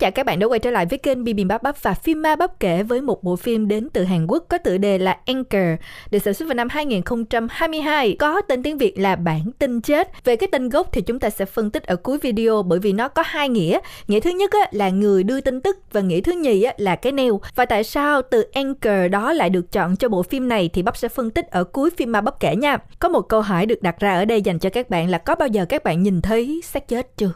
chào các bạn đã quay trở lại với kênh Bibimbap Bắp và phim ma bắp kể với một bộ phim đến từ Hàn Quốc có tựa đề là Anchor, được sản xuất vào năm 2022, có tên tiếng Việt là Bản tin chết. Về cái tên gốc thì chúng ta sẽ phân tích ở cuối video bởi vì nó có hai nghĩa. Nghĩa thứ nhất là người đưa tin tức và nghĩa thứ nhì là cái neo. Và tại sao từ Anchor đó lại được chọn cho bộ phim này thì Bắp sẽ phân tích ở cuối phim ma bắp kể nha. Có một câu hỏi được đặt ra ở đây dành cho các bạn là có bao giờ các bạn nhìn thấy xác chết chưa?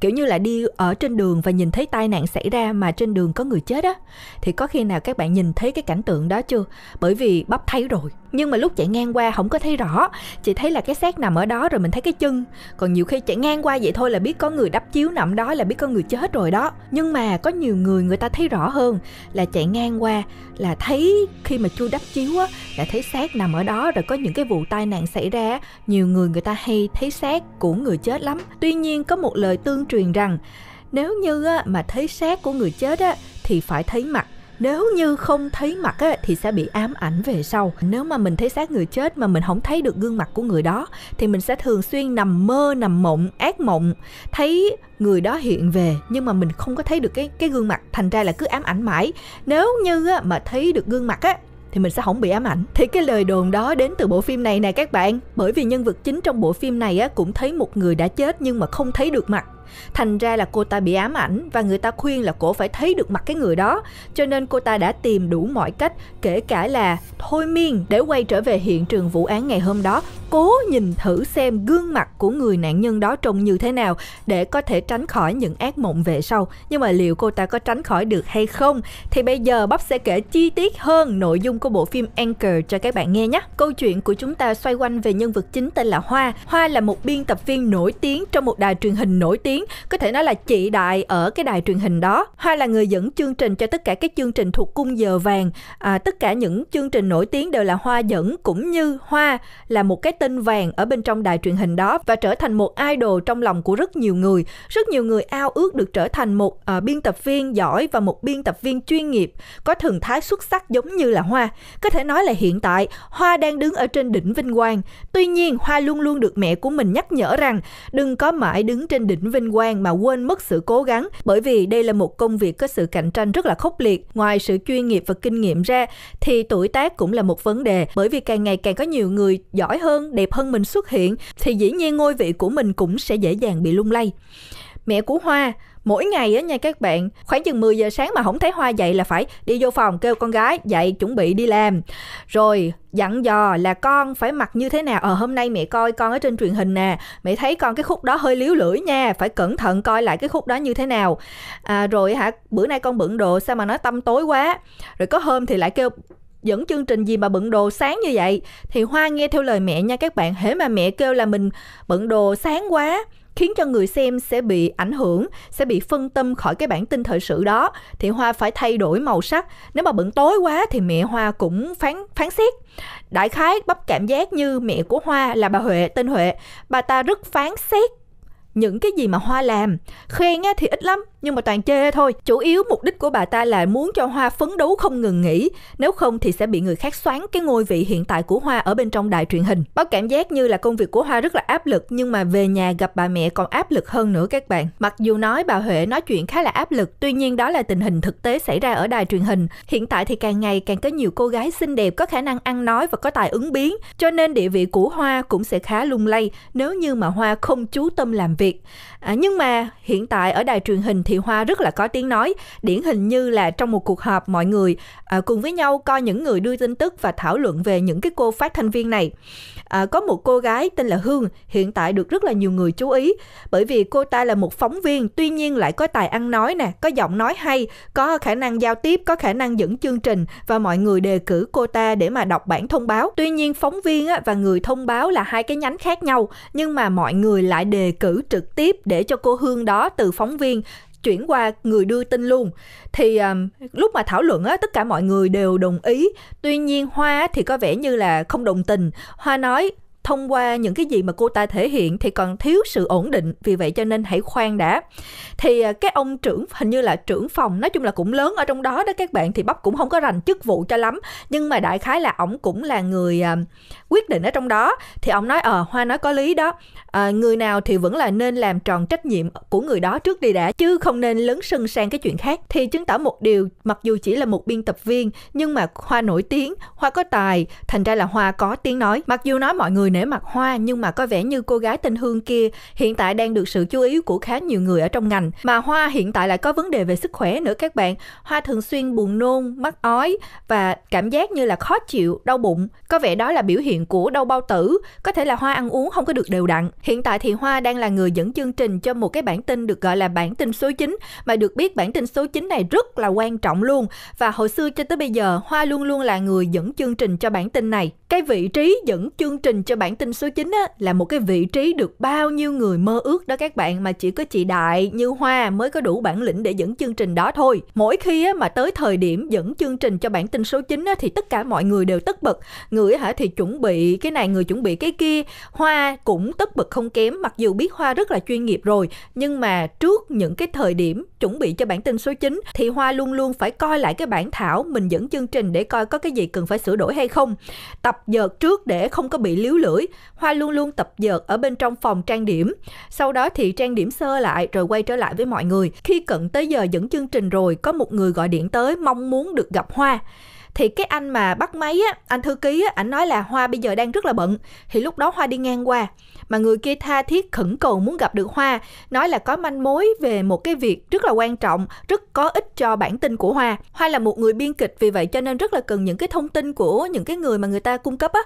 kiểu như là đi ở trên đường và nhìn thấy tai nạn xảy ra mà trên đường có người chết á thì có khi nào các bạn nhìn thấy cái cảnh tượng đó chưa bởi vì bắp thấy rồi nhưng mà lúc chạy ngang qua không có thấy rõ chỉ thấy là cái xác nằm ở đó rồi mình thấy cái chân còn nhiều khi chạy ngang qua vậy thôi là biết có người đắp chiếu nằm đó là biết có người chết rồi đó nhưng mà có nhiều người người ta thấy rõ hơn là chạy ngang qua là thấy khi mà chu đắp chiếu á là thấy xác nằm ở đó rồi có những cái vụ tai nạn xảy ra nhiều người người ta hay thấy xác của người chết lắm tuy nhiên có một lời tương truyền rằng nếu như mà thấy xác của người chết á thì phải thấy mặt nếu như không thấy mặt ấy, thì sẽ bị ám ảnh về sau nếu mà mình thấy xác người chết mà mình không thấy được gương mặt của người đó thì mình sẽ thường xuyên nằm mơ nằm mộng ác mộng thấy người đó hiện về nhưng mà mình không có thấy được cái cái gương mặt thành ra là cứ ám ảnh mãi nếu như á, mà thấy được gương mặt á thì mình sẽ không bị ám ảnh. Thì cái lời đồn đó đến từ bộ phim này nè các bạn, bởi vì nhân vật chính trong bộ phim này á cũng thấy một người đã chết nhưng mà không thấy được mặt Thành ra là cô ta bị ám ảnh và người ta khuyên là cổ phải thấy được mặt cái người đó, cho nên cô ta đã tìm đủ mọi cách, kể cả là thôi miên để quay trở về hiện trường vụ án ngày hôm đó, cố nhìn thử xem gương mặt của người nạn nhân đó trông như thế nào để có thể tránh khỏi những ác mộng về sau. Nhưng mà liệu cô ta có tránh khỏi được hay không thì bây giờ Bắp sẽ kể chi tiết hơn nội dung của bộ phim Anchor cho các bạn nghe nhé. Câu chuyện của chúng ta xoay quanh về nhân vật chính tên là Hoa. Hoa là một biên tập viên nổi tiếng trong một đài truyền hình nổi tiếng tiếng có thể nói là chị đại ở cái đài truyền hình đó hay là người dẫn chương trình cho tất cả các chương trình thuộc cung giờ vàng à, tất cả những chương trình nổi tiếng đều là hoa dẫn cũng như hoa là một cái tên vàng ở bên trong đài truyền hình đó và trở thành một idol trong lòng của rất nhiều người rất nhiều người ao ước được trở thành một uh, biên tập viên giỏi và một biên tập viên chuyên nghiệp có thần thái xuất sắc giống như là hoa có thể nói là hiện tại hoa đang đứng ở trên đỉnh vinh quang tuy nhiên hoa luôn luôn được mẹ của mình nhắc nhở rằng đừng có mãi đứng trên đỉnh vinh vinh quang mà quên mất sự cố gắng bởi vì đây là một công việc có sự cạnh tranh rất là khốc liệt. Ngoài sự chuyên nghiệp và kinh nghiệm ra thì tuổi tác cũng là một vấn đề bởi vì càng ngày càng có nhiều người giỏi hơn, đẹp hơn mình xuất hiện thì dĩ nhiên ngôi vị của mình cũng sẽ dễ dàng bị lung lay. Mẹ của Hoa mỗi ngày á nha các bạn khoảng chừng 10 giờ sáng mà không thấy hoa dậy là phải đi vô phòng kêu con gái dậy chuẩn bị đi làm rồi dặn dò là con phải mặc như thế nào ờ hôm nay mẹ coi con ở trên truyền hình nè mẹ thấy con cái khúc đó hơi liếu lưỡi nha phải cẩn thận coi lại cái khúc đó như thế nào à, rồi hả bữa nay con bận đồ sao mà nó tâm tối quá rồi có hôm thì lại kêu dẫn chương trình gì mà bận đồ sáng như vậy thì hoa nghe theo lời mẹ nha các bạn hễ mà mẹ kêu là mình bận đồ sáng quá khiến cho người xem sẽ bị ảnh hưởng, sẽ bị phân tâm khỏi cái bản tin thời sự đó thì hoa phải thay đổi màu sắc. Nếu mà bận tối quá thì mẹ hoa cũng phán phán xét. Đại khái bắp cảm giác như mẹ của hoa là bà Huệ tên Huệ, bà ta rất phán xét những cái gì mà hoa làm khen á thì ít lắm nhưng mà toàn chê thôi chủ yếu mục đích của bà ta là muốn cho hoa phấn đấu không ngừng nghỉ nếu không thì sẽ bị người khác xoán cái ngôi vị hiện tại của hoa ở bên trong đài truyền hình báo cảm giác như là công việc của hoa rất là áp lực nhưng mà về nhà gặp bà mẹ còn áp lực hơn nữa các bạn mặc dù nói bà huệ nói chuyện khá là áp lực tuy nhiên đó là tình hình thực tế xảy ra ở đài truyền hình hiện tại thì càng ngày càng có nhiều cô gái xinh đẹp có khả năng ăn nói và có tài ứng biến cho nên địa vị của hoa cũng sẽ khá lung lay nếu như mà hoa không chú tâm làm việc À, nhưng mà hiện tại ở đài truyền hình thì Hoa rất là có tiếng nói, điển hình như là trong một cuộc họp mọi người à, cùng với nhau coi những người đưa tin tức và thảo luận về những cái cô phát thanh viên này à, có một cô gái tên là Hương hiện tại được rất là nhiều người chú ý bởi vì cô ta là một phóng viên tuy nhiên lại có tài ăn nói nè, có giọng nói hay, có khả năng giao tiếp, có khả năng dẫn chương trình và mọi người đề cử cô ta để mà đọc bản thông báo. Tuy nhiên phóng viên và người thông báo là hai cái nhánh khác nhau nhưng mà mọi người lại đề cử trực tiếp để cho cô Hương đó từ phóng viên chuyển qua người đưa tin luôn thì um, lúc mà thảo luận á tất cả mọi người đều đồng ý tuy nhiên hoa thì có vẻ như là không đồng tình hoa nói thông qua những cái gì mà cô ta thể hiện thì còn thiếu sự ổn định vì vậy cho nên hãy khoan đã thì à, cái ông trưởng hình như là trưởng phòng nói chung là cũng lớn ở trong đó đó các bạn thì bắp cũng không có rành chức vụ cho lắm nhưng mà đại khái là ổng cũng là người à, quyết định ở trong đó thì ông nói ờ à, hoa nói có lý đó à, người nào thì vẫn là nên làm tròn trách nhiệm của người đó trước đi đã chứ không nên lớn sân sang cái chuyện khác thì chứng tỏ một điều mặc dù chỉ là một biên tập viên nhưng mà hoa nổi tiếng hoa có tài thành ra là hoa có tiếng nói mặc dù nói mọi người nể mặt hoa nhưng mà có vẻ như cô gái tên Hương kia hiện tại đang được sự chú ý của khá nhiều người ở trong ngành. Mà Hoa hiện tại lại có vấn đề về sức khỏe nữa các bạn. Hoa thường xuyên buồn nôn, mắt ói và cảm giác như là khó chịu, đau bụng. Có vẻ đó là biểu hiện của đau bao tử. Có thể là Hoa ăn uống không có được đều đặn. Hiện tại thì Hoa đang là người dẫn chương trình cho một cái bản tin được gọi là bản tin số 9 mà được biết bản tin số 9 này rất là quan trọng luôn và hồi xưa cho tới bây giờ Hoa luôn luôn là người dẫn chương trình cho bản tin này cái vị trí dẫn chương trình cho bản tin số 9 á, là một cái vị trí được bao nhiêu người mơ ước đó các bạn mà chỉ có chị Đại như Hoa mới có đủ bản lĩnh để dẫn chương trình đó thôi. Mỗi khi á, mà tới thời điểm dẫn chương trình cho bản tin số 9 á, thì tất cả mọi người đều tất bật. Người hả thì chuẩn bị cái này, người chuẩn bị cái kia. Hoa cũng tất bật không kém mặc dù biết Hoa rất là chuyên nghiệp rồi nhưng mà trước những cái thời điểm chuẩn bị cho bản tin số 9 thì Hoa luôn luôn phải coi lại cái bản thảo mình dẫn chương trình để coi có cái gì cần phải sửa đổi hay không. Tập dợt trước để không có bị líu lưỡi. Hoa luôn luôn tập dợt ở bên trong phòng trang điểm. Sau đó thì trang điểm sơ lại rồi quay trở lại với mọi người. Khi cận tới giờ dẫn chương trình rồi có một người gọi điện tới mong muốn được gặp Hoa thì cái anh mà bắt máy á anh thư ký á ảnh nói là hoa bây giờ đang rất là bận thì lúc đó hoa đi ngang qua mà người kia tha thiết khẩn cầu muốn gặp được hoa nói là có manh mối về một cái việc rất là quan trọng rất có ích cho bản tin của hoa hoa là một người biên kịch vì vậy cho nên rất là cần những cái thông tin của những cái người mà người ta cung cấp á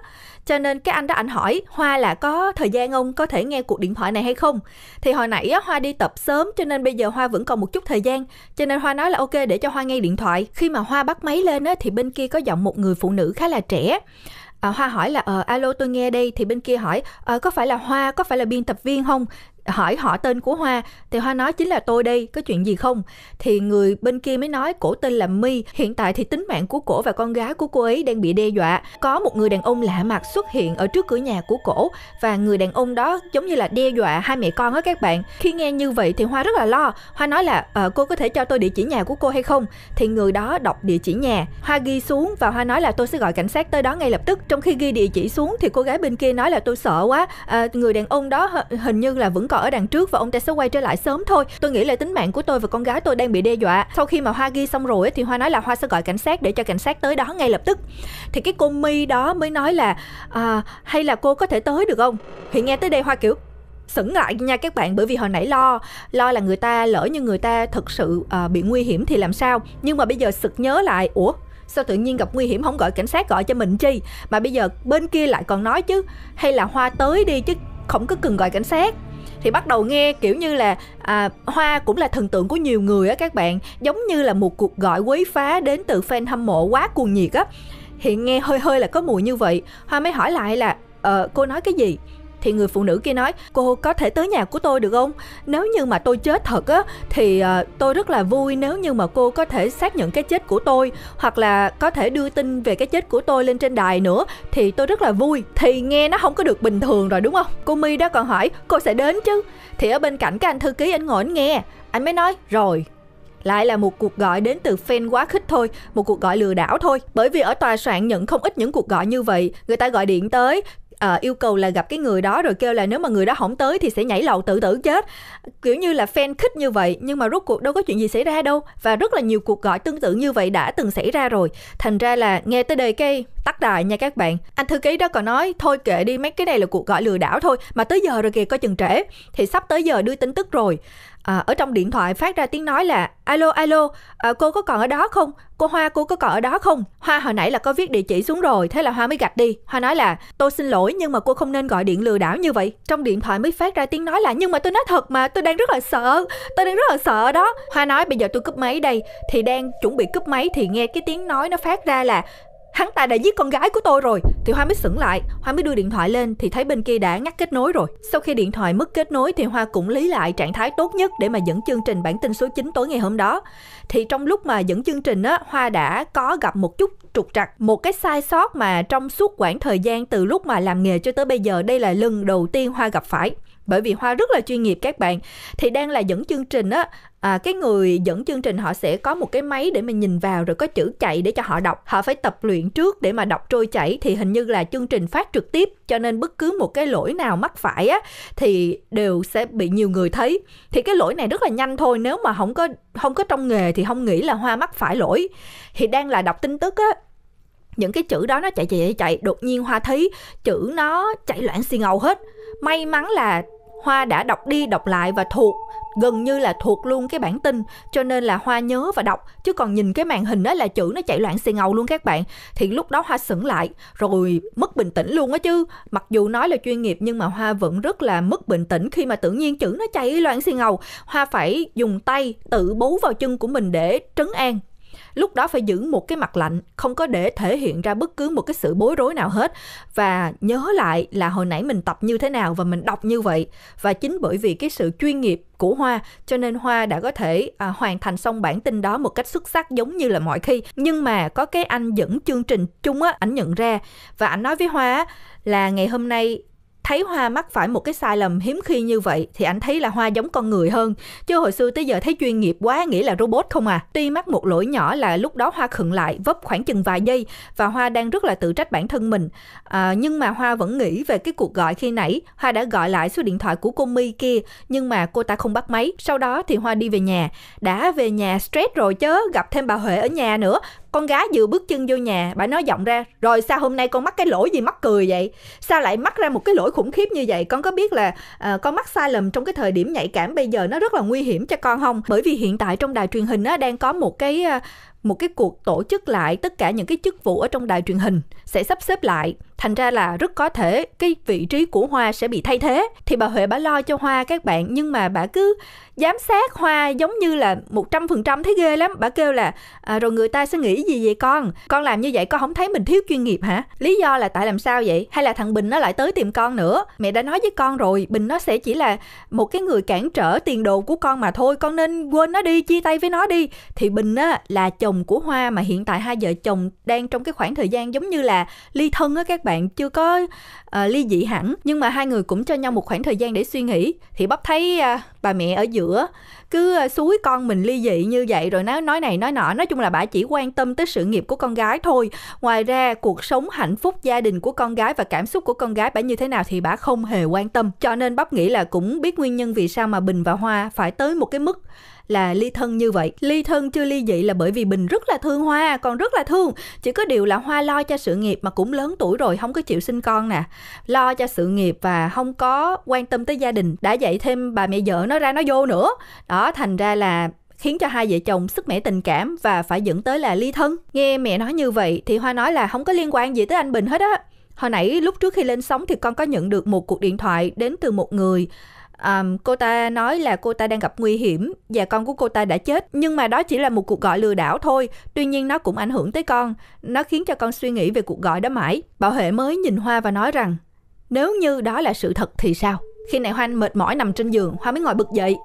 cho nên cái anh đó ảnh hỏi hoa là có thời gian không có thể nghe cuộc điện thoại này hay không thì hồi nãy á, hoa đi tập sớm cho nên bây giờ hoa vẫn còn một chút thời gian cho nên hoa nói là ok để cho hoa nghe điện thoại khi mà hoa bắt máy lên á thì bên kia có giọng một người phụ nữ khá là trẻ à, hoa hỏi là ờ alo tôi nghe đây thì bên kia hỏi ờ có phải là hoa có phải là biên tập viên không hỏi họ tên của Hoa thì Hoa nói chính là tôi đây, có chuyện gì không? Thì người bên kia mới nói cổ tên là My, hiện tại thì tính mạng của cổ và con gái của cô ấy đang bị đe dọa. Có một người đàn ông lạ mặt xuất hiện ở trước cửa nhà của cổ và người đàn ông đó giống như là đe dọa hai mẹ con á các bạn. Khi nghe như vậy thì Hoa rất là lo. Hoa nói là à, cô có thể cho tôi địa chỉ nhà của cô hay không? Thì người đó đọc địa chỉ nhà. Hoa ghi xuống và Hoa nói là tôi sẽ gọi cảnh sát tới đó ngay lập tức. Trong khi ghi địa chỉ xuống thì cô gái bên kia nói là tôi sợ quá. À, người đàn ông đó hình như là vẫn còn còn ở đằng trước và ông ta sẽ quay trở lại sớm thôi tôi nghĩ là tính mạng của tôi và con gái tôi đang bị đe dọa sau khi mà hoa ghi xong rồi thì hoa nói là hoa sẽ gọi cảnh sát để cho cảnh sát tới đó ngay lập tức thì cái cô My đó mới nói là à, hay là cô có thể tới được không thì nghe tới đây hoa kiểu sững lại nha các bạn bởi vì hồi nãy lo lo là người ta lỡ như người ta thực sự uh, bị nguy hiểm thì làm sao nhưng mà bây giờ sực nhớ lại ủa sao tự nhiên gặp nguy hiểm không gọi cảnh sát gọi cho mình chi mà bây giờ bên kia lại còn nói chứ hay là hoa tới đi chứ không có cần gọi cảnh sát thì bắt đầu nghe kiểu như là à, hoa cũng là thần tượng của nhiều người á các bạn giống như là một cuộc gọi quấy phá đến từ fan hâm mộ quá cuồng nhiệt á hiện nghe hơi hơi là có mùi như vậy hoa mới hỏi lại là ờ, cô nói cái gì thì người phụ nữ kia nói cô có thể tới nhà của tôi được không nếu như mà tôi chết thật á thì uh, tôi rất là vui nếu như mà cô có thể xác nhận cái chết của tôi hoặc là có thể đưa tin về cái chết của tôi lên trên đài nữa thì tôi rất là vui thì nghe nó không có được bình thường rồi đúng không cô mi đó còn hỏi cô sẽ đến chứ thì ở bên cạnh cái anh thư ký anh ngồi anh nghe anh mới nói rồi lại là một cuộc gọi đến từ fan quá khích thôi, một cuộc gọi lừa đảo thôi. Bởi vì ở tòa soạn nhận không ít những cuộc gọi như vậy, người ta gọi điện tới, uh, yêu cầu là gặp cái người đó rồi kêu là nếu mà người đó không tới thì sẽ nhảy lầu tự tử chết kiểu như là fan khích như vậy nhưng mà rốt cuộc đâu có chuyện gì xảy ra đâu và rất là nhiều cuộc gọi tương tự như vậy đã từng xảy ra rồi thành ra là nghe tới đây cái tắt đài nha các bạn anh thư ký đó còn nói thôi kệ đi mấy cái này là cuộc gọi lừa đảo thôi mà tới giờ rồi kìa coi chừng trễ thì sắp tới giờ đưa tin tức rồi à, ở trong điện thoại phát ra tiếng nói là alo alo à, cô có còn ở đó không cô hoa cô có còn ở đó không hoa hồi nãy là có viết địa chỉ xuống rồi thế là hoa mới gạch đi hoa nói là tôi xin lỗi nhưng mà cô không nên gọi điện lừa đảo như vậy trong điện thoại mới phát ra tiếng nói là nhưng mà tôi nói thật mà tôi đang rất là sợ tôi đang rất là sợ đó hoa nói bây giờ tôi cúp máy đây thì đang chuẩn bị cúp máy thì nghe cái tiếng nói nó phát ra là hắn ta đã giết con gái của tôi rồi thì hoa mới sững lại hoa mới đưa điện thoại lên thì thấy bên kia đã ngắt kết nối rồi sau khi điện thoại mất kết nối thì hoa cũng lý lại trạng thái tốt nhất để mà dẫn chương trình bản tin số 9 tối ngày hôm đó thì trong lúc mà dẫn chương trình á hoa đã có gặp một chút trục trặc một cái sai sót mà trong suốt quãng thời gian từ lúc mà làm nghề cho tới bây giờ đây là lần đầu tiên hoa gặp phải bởi vì hoa rất là chuyên nghiệp các bạn thì đang là dẫn chương trình á à, cái người dẫn chương trình họ sẽ có một cái máy để mình nhìn vào rồi có chữ chạy để cho họ đọc họ phải tập luyện trước để mà đọc trôi chảy thì hình như là chương trình phát trực tiếp cho nên bất cứ một cái lỗi nào mắc phải á thì đều sẽ bị nhiều người thấy thì cái lỗi này rất là nhanh thôi nếu mà không có không có trong nghề thì không nghĩ là hoa mắc phải lỗi thì đang là đọc tin tức á những cái chữ đó nó chạy chạy chạy đột nhiên hoa thấy chữ nó chạy loạn xì ngầu hết may mắn là Hoa đã đọc đi đọc lại và thuộc gần như là thuộc luôn cái bản tin cho nên là Hoa nhớ và đọc chứ còn nhìn cái màn hình đó là chữ nó chạy loạn xì ngầu luôn các bạn thì lúc đó Hoa sững lại rồi mất bình tĩnh luôn á chứ mặc dù nói là chuyên nghiệp nhưng mà Hoa vẫn rất là mất bình tĩnh khi mà tự nhiên chữ nó chạy loạn xì ngầu Hoa phải dùng tay tự bấu vào chân của mình để trấn an lúc đó phải giữ một cái mặt lạnh không có để thể hiện ra bất cứ một cái sự bối rối nào hết và nhớ lại là hồi nãy mình tập như thế nào và mình đọc như vậy và chính bởi vì cái sự chuyên nghiệp của Hoa cho nên Hoa đã có thể à, hoàn thành xong bản tin đó một cách xuất sắc giống như là mọi khi nhưng mà có cái anh dẫn chương trình chung á ảnh nhận ra và ảnh nói với Hoa là ngày hôm nay thấy Hoa mắc phải một cái sai lầm hiếm khi như vậy thì anh thấy là Hoa giống con người hơn. Chứ hồi xưa tới giờ thấy chuyên nghiệp quá nghĩ là robot không à. Tuy mắc một lỗi nhỏ là lúc đó Hoa khựng lại vấp khoảng chừng vài giây và Hoa đang rất là tự trách bản thân mình. À, nhưng mà Hoa vẫn nghĩ về cái cuộc gọi khi nãy. Hoa đã gọi lại số điện thoại của cô mi kia nhưng mà cô ta không bắt máy. Sau đó thì Hoa đi về nhà. Đã về nhà stress rồi chớ gặp thêm bà Huệ ở nhà nữa con gái vừa bước chân vô nhà bà nói giọng ra rồi sao hôm nay con mắc cái lỗi gì mắc cười vậy sao lại mắc ra một cái lỗi khủng khiếp như vậy con có biết là à, con mắc sai lầm trong cái thời điểm nhạy cảm bây giờ nó rất là nguy hiểm cho con không bởi vì hiện tại trong đài truyền hình á, đang có một cái ờ, một cái cuộc tổ chức lại tất cả những cái chức vụ ở trong đài truyền hình sẽ sắp xếp lại Thành ra là rất có thể cái vị trí của Hoa sẽ bị thay thế. Thì bà Huệ bà lo cho Hoa các bạn nhưng mà bà cứ giám sát Hoa giống như là một trăm phần trăm thấy ghê lắm. Bà kêu là à, rồi người ta sẽ nghĩ gì vậy con? Con làm như vậy con không thấy mình thiếu chuyên nghiệp hả? Lý do là tại làm sao vậy? Hay là thằng Bình nó lại tới tìm con nữa? Mẹ đã nói với con rồi, Bình nó sẽ chỉ là một cái người cản trở tiền đồ của con mà thôi. Con nên quên nó đi, chia tay với nó đi. Thì Bình á, là chồng của Hoa mà hiện tại hai vợ chồng đang trong cái khoảng thời gian giống như là ly thân á các bạn bạn chưa có uh, ly dị hẳn nhưng mà hai người cũng cho nhau một khoảng thời gian để suy nghĩ thì bắp thấy uh, bà mẹ ở giữa cứ uh, ờ, suối con mình ly dị như vậy rồi nói nói này nói nọ nói chung là bà chỉ quan tâm tới sự nghiệp của con gái thôi ngoài ra cuộc sống hạnh phúc gia đình của con gái và cảm xúc của con gái bà như thế nào thì bà không hề quan tâm cho nên bắp nghĩ là cũng biết nguyên nhân vì sao mà bình và hoa phải tới một cái mức là ly thân như vậy ly thân chưa ly dị là bởi vì bình rất là thương hoa còn rất là thương chỉ có điều là hoa lo cho sự nghiệp mà cũng lớn tuổi rồi không có chịu sinh con nè lo cho sự nghiệp và không có quan tâm tới gia đình đã dạy thêm bà mẹ vợ nó ra nó vô nữa đó thành ra là khiến cho hai vợ chồng sức mẻ tình cảm và phải dẫn tới là ly thân nghe mẹ nói như vậy thì hoa nói là không có liên quan gì tới anh bình hết á hồi nãy lúc trước khi lên sóng thì con có nhận được một cuộc điện thoại đến từ một người um, cô ta nói là cô ta đang gặp nguy hiểm và con của cô ta đã chết nhưng mà đó chỉ là một cuộc gọi lừa đảo thôi tuy nhiên nó cũng ảnh hưởng tới con nó khiến cho con suy nghĩ về cuộc gọi đó mãi bảo huệ mới nhìn hoa và nói rằng nếu như đó là sự thật thì sao khi này hoan mệt mỏi nằm trên giường hoa mới ngồi bực dậy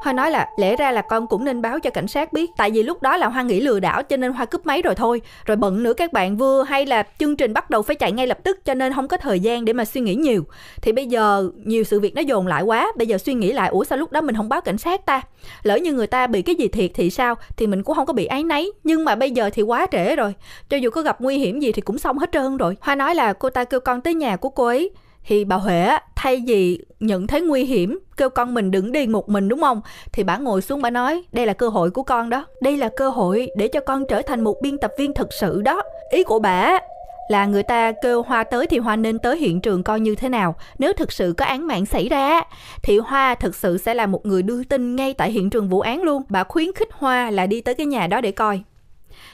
Hoa nói là lẽ ra là con cũng nên báo cho cảnh sát biết Tại vì lúc đó là Hoa nghĩ lừa đảo cho nên Hoa cướp máy rồi thôi Rồi bận nữa các bạn vừa hay là chương trình bắt đầu phải chạy ngay lập tức Cho nên không có thời gian để mà suy nghĩ nhiều Thì bây giờ nhiều sự việc nó dồn lại quá Bây giờ suy nghĩ lại ủa sao lúc đó mình không báo cảnh sát ta Lỡ như người ta bị cái gì thiệt thì sao Thì mình cũng không có bị áy náy Nhưng mà bây giờ thì quá trễ rồi Cho dù có gặp nguy hiểm gì thì cũng xong hết trơn rồi Hoa nói là cô ta kêu con tới nhà của cô ấy thì bà Huệ thay vì nhận thấy nguy hiểm kêu con mình đừng đi một mình đúng không thì bà ngồi xuống bà nói đây là cơ hội của con đó đây là cơ hội để cho con trở thành một biên tập viên thực sự đó ý của bà là người ta kêu Hoa tới thì Hoa nên tới hiện trường coi như thế nào. Nếu thực sự có án mạng xảy ra thì Hoa thực sự sẽ là một người đưa tin ngay tại hiện trường vụ án luôn. Bà khuyến khích Hoa là đi tới cái nhà đó để coi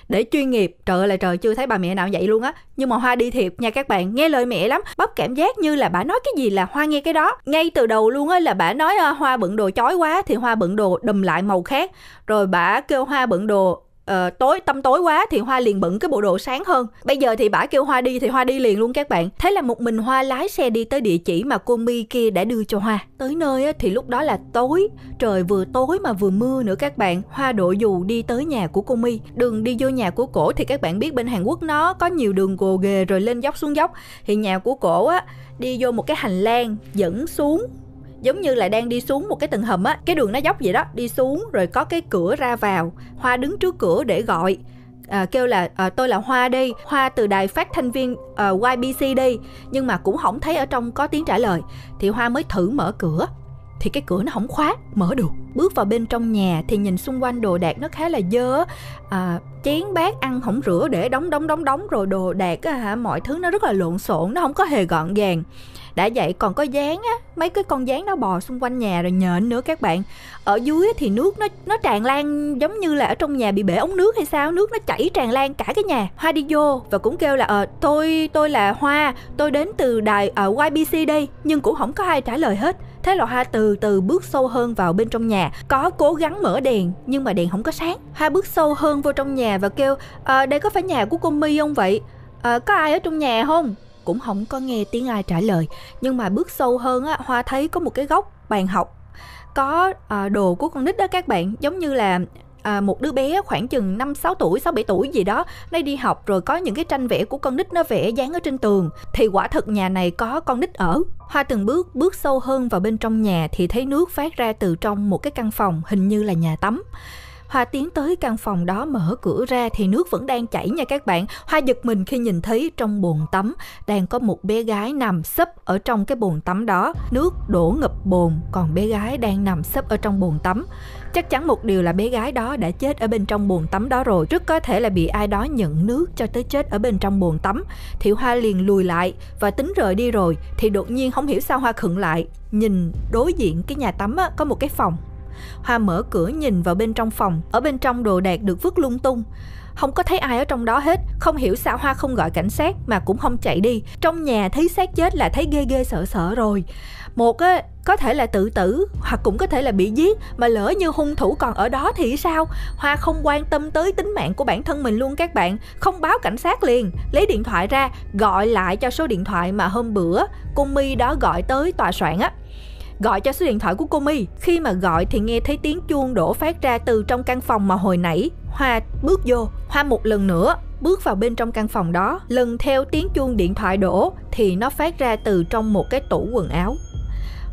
để chuyên nghiệp trời ơi là trời chưa thấy bà mẹ nào vậy luôn á nhưng mà hoa đi thiệp nha các bạn nghe lời mẹ lắm bắp cảm giác như là bà nói cái gì là hoa nghe cái đó ngay từ đầu luôn á là bà nói ờ, hoa bận đồ chói quá thì hoa bận đồ đùm lại màu khác rồi bà kêu hoa bận đồ uh, tối tâm tối quá thì hoa liền bận cái bộ đồ sáng hơn bây giờ thì bả kêu hoa đi thì hoa đi liền luôn các bạn thế là một mình hoa lái xe đi tới địa chỉ mà cô mi kia đã đưa cho hoa tới nơi thì lúc đó là tối trời vừa tối mà vừa mưa nữa các bạn hoa đội dù đi tới nhà của cô mi đường đi vô nhà của cổ thì các bạn biết bên hàn quốc nó có nhiều đường gồ ghề rồi lên dốc xuống dốc thì nhà của cổ á đi vô một cái hành lang dẫn xuống giống như là đang đi xuống một cái tầng hầm á cái đường nó dốc vậy đó đi xuống rồi có cái cửa ra vào hoa đứng trước cửa để gọi à, kêu là à, tôi là Hoa đi, Hoa từ đài phát thanh viên à, YBC đi, nhưng mà cũng không thấy ở trong có tiếng trả lời. Thì Hoa mới thử mở cửa thì cái cửa nó không khóa, mở được. Bước vào bên trong nhà thì nhìn xung quanh đồ đạc nó khá là dơ, à, chén bát ăn không rửa để đóng đóng đóng đóng rồi đồ đạc á, hả mọi thứ nó rất là lộn xộn, nó không có hề gọn gàng đã vậy còn có dáng á mấy cái con dáng nó bò xung quanh nhà rồi nhện nữa các bạn ở dưới thì nước nó nó tràn lan giống như là ở trong nhà bị bể ống nước hay sao nước nó chảy tràn lan cả cái nhà hoa đi vô và cũng kêu là ờ tôi tôi là hoa tôi đến từ đài ở ờ, uh, ybc đây nhưng cũng không có ai trả lời hết Thế là Hoa từ từ bước sâu hơn vào bên trong nhà, có cố gắng mở đèn nhưng mà đèn không có sáng. Hoa bước sâu hơn vô trong nhà và kêu, à, đây có phải nhà của cô My không vậy? À, có ai ở trong nhà không? cũng không có nghe tiếng ai trả lời nhưng mà bước sâu hơn á hoa thấy có một cái góc bàn học có à, đồ của con nít đó các bạn giống như là à, một đứa bé khoảng chừng 5 6 tuổi, 6 7 tuổi gì đó, nó đi học rồi có những cái tranh vẽ của con nít nó vẽ dán ở trên tường thì quả thật nhà này có con nít ở. Hoa từng bước bước sâu hơn vào bên trong nhà thì thấy nước phát ra từ trong một cái căn phòng hình như là nhà tắm. Hoa tiến tới căn phòng đó mở cửa ra thì nước vẫn đang chảy nha các bạn. Hoa giật mình khi nhìn thấy trong bồn tắm đang có một bé gái nằm sấp ở trong cái bồn tắm đó. Nước đổ ngập bồn, còn bé gái đang nằm sấp ở trong bồn tắm. Chắc chắn một điều là bé gái đó đã chết ở bên trong bồn tắm đó rồi, rất có thể là bị ai đó nhận nước cho tới chết ở bên trong bồn tắm. Thì Hoa liền lùi lại và tính rời đi rồi thì đột nhiên không hiểu sao Hoa khựng lại, nhìn đối diện cái nhà tắm á, có một cái phòng Hoa mở cửa nhìn vào bên trong phòng, ở bên trong đồ đạc được vứt lung tung. Không có thấy ai ở trong đó hết, không hiểu sao Hoa không gọi cảnh sát mà cũng không chạy đi. Trong nhà thấy xác chết là thấy ghê ghê sợ sợ rồi. Một á, có thể là tự tử hoặc cũng có thể là bị giết mà lỡ như hung thủ còn ở đó thì sao hoa không quan tâm tới tính mạng của bản thân mình luôn các bạn không báo cảnh sát liền lấy điện thoại ra gọi lại cho số điện thoại mà hôm bữa cung mi đó gọi tới tòa soạn á gọi cho số điện thoại của cô My. Khi mà gọi thì nghe thấy tiếng chuông đổ phát ra từ trong căn phòng mà hồi nãy Hoa bước vô. Hoa một lần nữa bước vào bên trong căn phòng đó, lần theo tiếng chuông điện thoại đổ thì nó phát ra từ trong một cái tủ quần áo.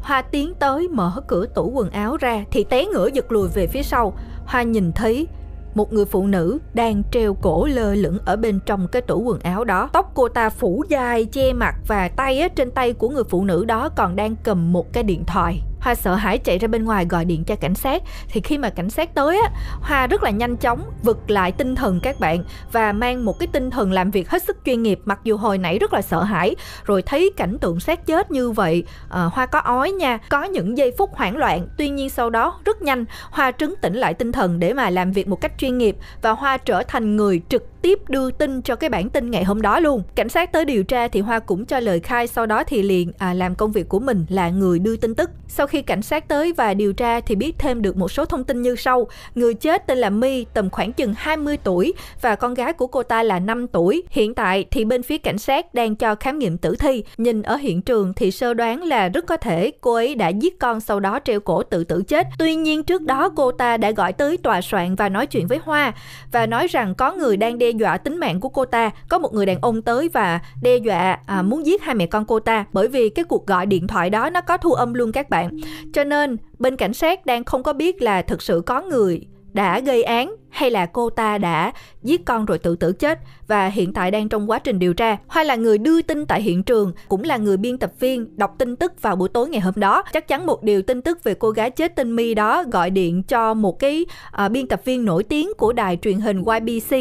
Hoa tiến tới mở cửa tủ quần áo ra thì té ngửa giật lùi về phía sau. Hoa nhìn thấy một người phụ nữ đang treo cổ lơ lửng ở bên trong cái tủ quần áo đó. Tóc cô ta phủ dài che mặt và tay á, trên tay của người phụ nữ đó còn đang cầm một cái điện thoại. Hoa sợ hãi chạy ra bên ngoài gọi điện cho cảnh sát. Thì khi mà cảnh sát tới á, Hoa rất là nhanh chóng vực lại tinh thần các bạn và mang một cái tinh thần làm việc hết sức chuyên nghiệp mặc dù hồi nãy rất là sợ hãi rồi thấy cảnh tượng sát chết như vậy à, Hoa có ói nha, có những giây phút hoảng loạn. Tuy nhiên sau đó rất nhanh Hoa trứng tỉnh lại tinh thần để mà làm việc một cách chuyên nghiệp và Hoa trở thành người trực tiếp đưa tin cho cái bản tin ngày hôm đó luôn. Cảnh sát tới điều tra thì Hoa cũng cho lời khai sau đó thì liền à, làm công việc của mình là người đưa tin tức. Sau khi cảnh sát tới và điều tra thì biết thêm được một số thông tin như sau. Người chết tên là My, tầm khoảng chừng 20 tuổi và con gái của cô ta là 5 tuổi. Hiện tại thì bên phía cảnh sát đang cho khám nghiệm tử thi. Nhìn ở hiện trường thì sơ đoán là rất có thể cô ấy đã giết con sau đó treo cổ tự tử chết. Tuy nhiên trước đó cô ta đã gọi tới tòa soạn và nói chuyện với Hoa và nói rằng có người đang đe dọa tính mạng của cô ta có một người đàn ông tới và đe dọa à, muốn giết hai mẹ con cô ta bởi vì cái cuộc gọi điện thoại đó nó có thu âm luôn các bạn cho nên bên cảnh sát đang không có biết là thực sự có người đã gây án hay là cô ta đã giết con rồi tự tử chết và hiện tại đang trong quá trình điều tra. Hoa là người đưa tin tại hiện trường, cũng là người biên tập viên đọc tin tức vào buổi tối ngày hôm đó. Chắc chắn một điều tin tức về cô gái chết tên mi đó gọi điện cho một cái uh, biên tập viên nổi tiếng của đài truyền hình YBC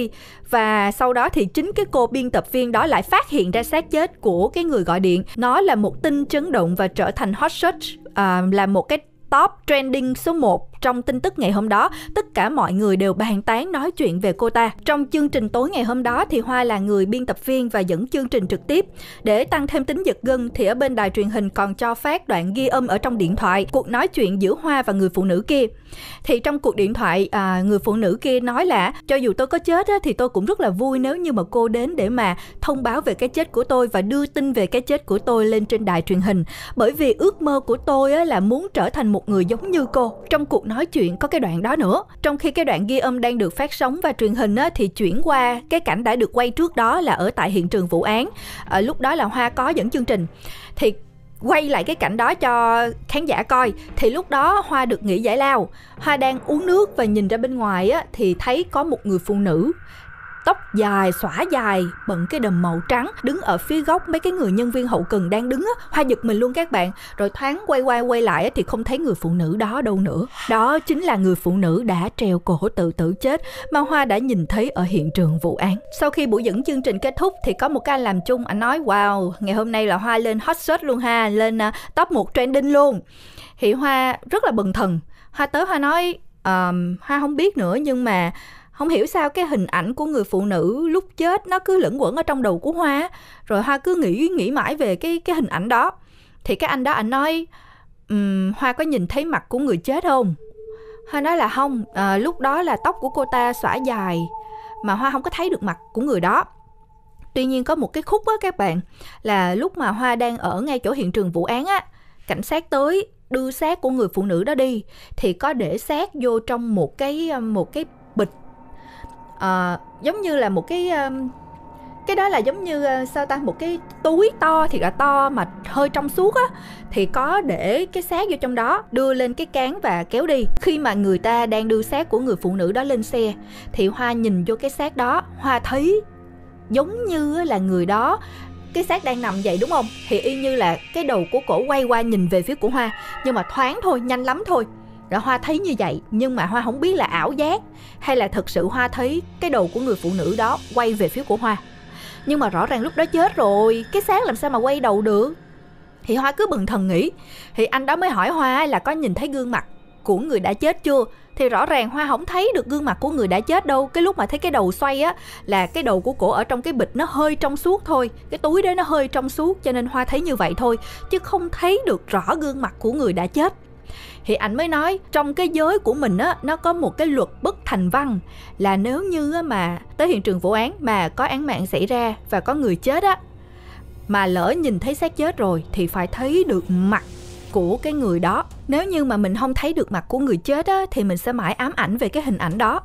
và sau đó thì chính cái cô biên tập viên đó lại phát hiện ra xác chết của cái người gọi điện. Nó là một tin chấn động và trở thành hot search uh, là một cái top trending số 1 trong tin tức ngày hôm đó, tất cả mọi người đều bàn tán nói chuyện về cô ta. Trong chương trình tối ngày hôm đó thì Hoa là người biên tập viên và dẫn chương trình trực tiếp. Để tăng thêm tính giật gân thì ở bên đài truyền hình còn cho phát đoạn ghi âm ở trong điện thoại cuộc nói chuyện giữa Hoa và người phụ nữ kia. Thì trong cuộc điện thoại à, người phụ nữ kia nói là cho dù tôi có chết á, thì tôi cũng rất là vui nếu như mà cô đến để mà thông báo về cái chết của tôi và đưa tin về cái chết của tôi lên trên đài truyền hình bởi vì ước mơ của tôi á, là muốn trở thành một người giống như cô. Trong cuộc nói chuyện có cái đoạn đó nữa trong khi cái đoạn ghi âm đang được phát sóng và truyền hình á, thì chuyển qua cái cảnh đã được quay trước đó là ở tại hiện trường vụ án ở ờ, lúc đó là hoa có dẫn chương trình thì quay lại cái cảnh đó cho khán giả coi thì lúc đó hoa được nghỉ giải lao hoa đang uống nước và nhìn ra bên ngoài á, thì thấy có một người phụ nữ tóc dài xõa dài bận cái đầm màu trắng đứng ở phía góc mấy cái người nhân viên hậu cần đang đứng á hoa giật mình luôn các bạn rồi thoáng quay quay quay lại thì không thấy người phụ nữ đó đâu nữa đó chính là người phụ nữ đã treo cổ tự tử chết mà hoa đã nhìn thấy ở hiện trường vụ án sau khi buổi dẫn chương trình kết thúc thì có một ca làm chung anh nói wow ngày hôm nay là hoa lên hot search luôn ha lên uh, top một trending luôn thì hoa rất là bần thần hoa tới hoa nói um, hoa không biết nữa nhưng mà không hiểu sao cái hình ảnh của người phụ nữ lúc chết nó cứ lẫn quẩn ở trong đầu của hoa rồi hoa cứ nghĩ nghĩ mãi về cái cái hình ảnh đó thì cái anh đó anh nói um, hoa có nhìn thấy mặt của người chết không hoa nói là không à, lúc đó là tóc của cô ta xõa dài mà hoa không có thấy được mặt của người đó tuy nhiên có một cái khúc á các bạn là lúc mà hoa đang ở ngay chỗ hiện trường vụ án á cảnh sát tới đưa xác của người phụ nữ đó đi thì có để xác vô trong một cái ờ, một cái à, giống như là một cái um, cái đó là giống như ờ, sao ta một cái túi to thì là to mà hơi trong suốt á thì có để cái xác vô trong đó đưa lên cái cán và kéo đi khi mà người ta đang đưa xác của người phụ nữ đó lên xe thì hoa nhìn vô cái xác đó hoa thấy giống như là người đó cái xác đang nằm vậy đúng không thì y như là cái đầu của cổ quay qua nhìn về phía của hoa nhưng mà thoáng thôi nhanh lắm thôi rồi hoa thấy như vậy nhưng mà hoa không biết là ảo giác hay là thật sự hoa thấy cái đầu của người phụ nữ đó quay về phía của hoa nhưng mà rõ ràng lúc đó chết rồi cái xác làm sao mà quay đầu được thì hoa cứ bừng thần nghĩ thì anh đó mới hỏi hoa là có nhìn thấy gương mặt của người đã chết chưa thì rõ ràng hoa không thấy được gương mặt của người đã chết đâu cái lúc mà thấy cái đầu xoay á là cái đầu của cổ ở trong cái bịch nó hơi trong suốt thôi cái túi đấy nó hơi trong suốt cho nên hoa thấy như vậy thôi chứ không thấy được rõ gương mặt của người đã chết thì ảnh mới nói trong cái giới của mình á nó có một cái luật bất thành văn là nếu như á, mà tới hiện trường vụ án mà có án mạng xảy ra và có người chết á mà lỡ nhìn thấy xác chết rồi thì phải thấy được mặt của cái người đó nếu như mà mình không thấy được mặt của người chết á thì mình sẽ mãi ám ảnh về cái hình ảnh đó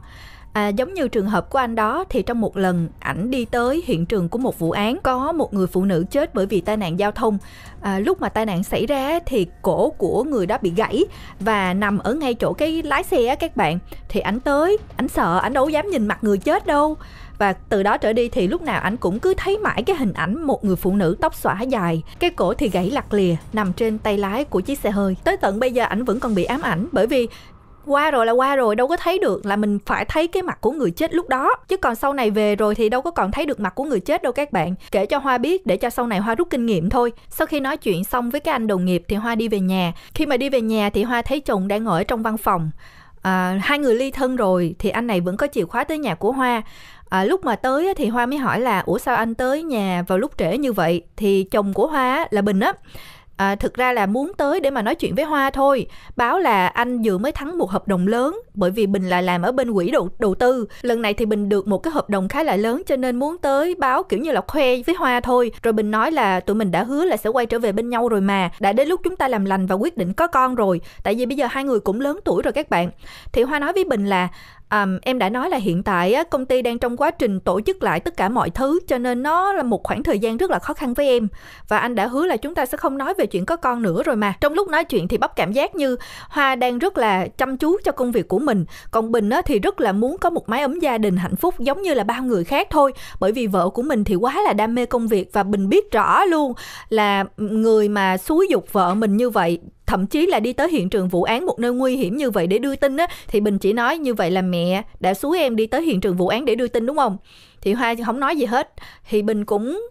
À, giống như trường hợp của anh đó thì trong một lần ảnh đi tới hiện trường của một vụ án có một người phụ nữ chết bởi vì tai nạn giao thông. À, lúc mà tai nạn xảy ra thì cổ của người đó bị gãy và nằm ở ngay chỗ cái lái xe á các bạn. Thì ảnh tới, ảnh sợ, ảnh đâu dám nhìn mặt người chết đâu và từ đó trở đi thì lúc nào ảnh cũng cứ thấy mãi cái hình ảnh một người phụ nữ tóc xõa dài cái cổ thì gãy lặt lìa nằm trên tay lái của chiếc xe hơi tới tận bây giờ ảnh vẫn còn bị ám ảnh bởi vì qua rồi là qua rồi đâu có thấy được là mình phải thấy cái mặt của người chết lúc đó chứ còn sau này về rồi thì đâu có còn thấy được mặt của người chết đâu các bạn kể cho hoa biết để cho sau này hoa rút kinh nghiệm thôi sau khi nói chuyện xong với cái anh đồng nghiệp thì hoa đi về nhà khi mà đi về nhà thì hoa thấy chồng đang ngồi ở trong văn phòng à, hai người ly thân rồi thì anh này vẫn có chìa khóa tới nhà của hoa à, lúc mà tới thì hoa mới hỏi là ủa sao anh tới nhà vào lúc trễ như vậy thì chồng của hoa là bình á À, thực ra là muốn tới để mà nói chuyện với Hoa thôi. Báo là anh vừa mới thắng một hợp đồng lớn bởi vì Bình lại làm ở bên quỹ đầu, đầu tư. Lần này thì Bình được một cái hợp đồng khá là lớn cho nên muốn tới báo kiểu như là khoe với Hoa thôi. Rồi Bình nói là tụi mình đã hứa là sẽ quay trở về bên nhau rồi mà. Đã đến lúc chúng ta làm lành và quyết định có con rồi. Tại vì bây giờ hai người cũng lớn tuổi rồi các bạn. Thì Hoa nói với Bình là à, em đã nói là hiện tại công ty đang trong quá trình tổ chức lại tất cả mọi thứ cho nên nó là một khoảng thời gian rất là khó khăn với em và anh đã hứa là chúng ta sẽ không nói về chuyện có con nữa rồi mà trong lúc nói chuyện thì bắp cảm giác như hoa đang rất là chăm chú cho công việc của mình còn bình thì rất là muốn có một mái ấm gia đình hạnh phúc giống như là bao người khác thôi bởi vì vợ của mình thì quá là đam mê công việc và bình biết rõ luôn là người mà xúi dục vợ mình như vậy thậm chí là đi tới hiện trường vụ án một nơi nguy hiểm như vậy để đưa tin á thì bình chỉ nói như vậy là mẹ đã xúi em đi tới hiện trường vụ án để đưa tin đúng không thì hoa không nói gì hết thì bình cũng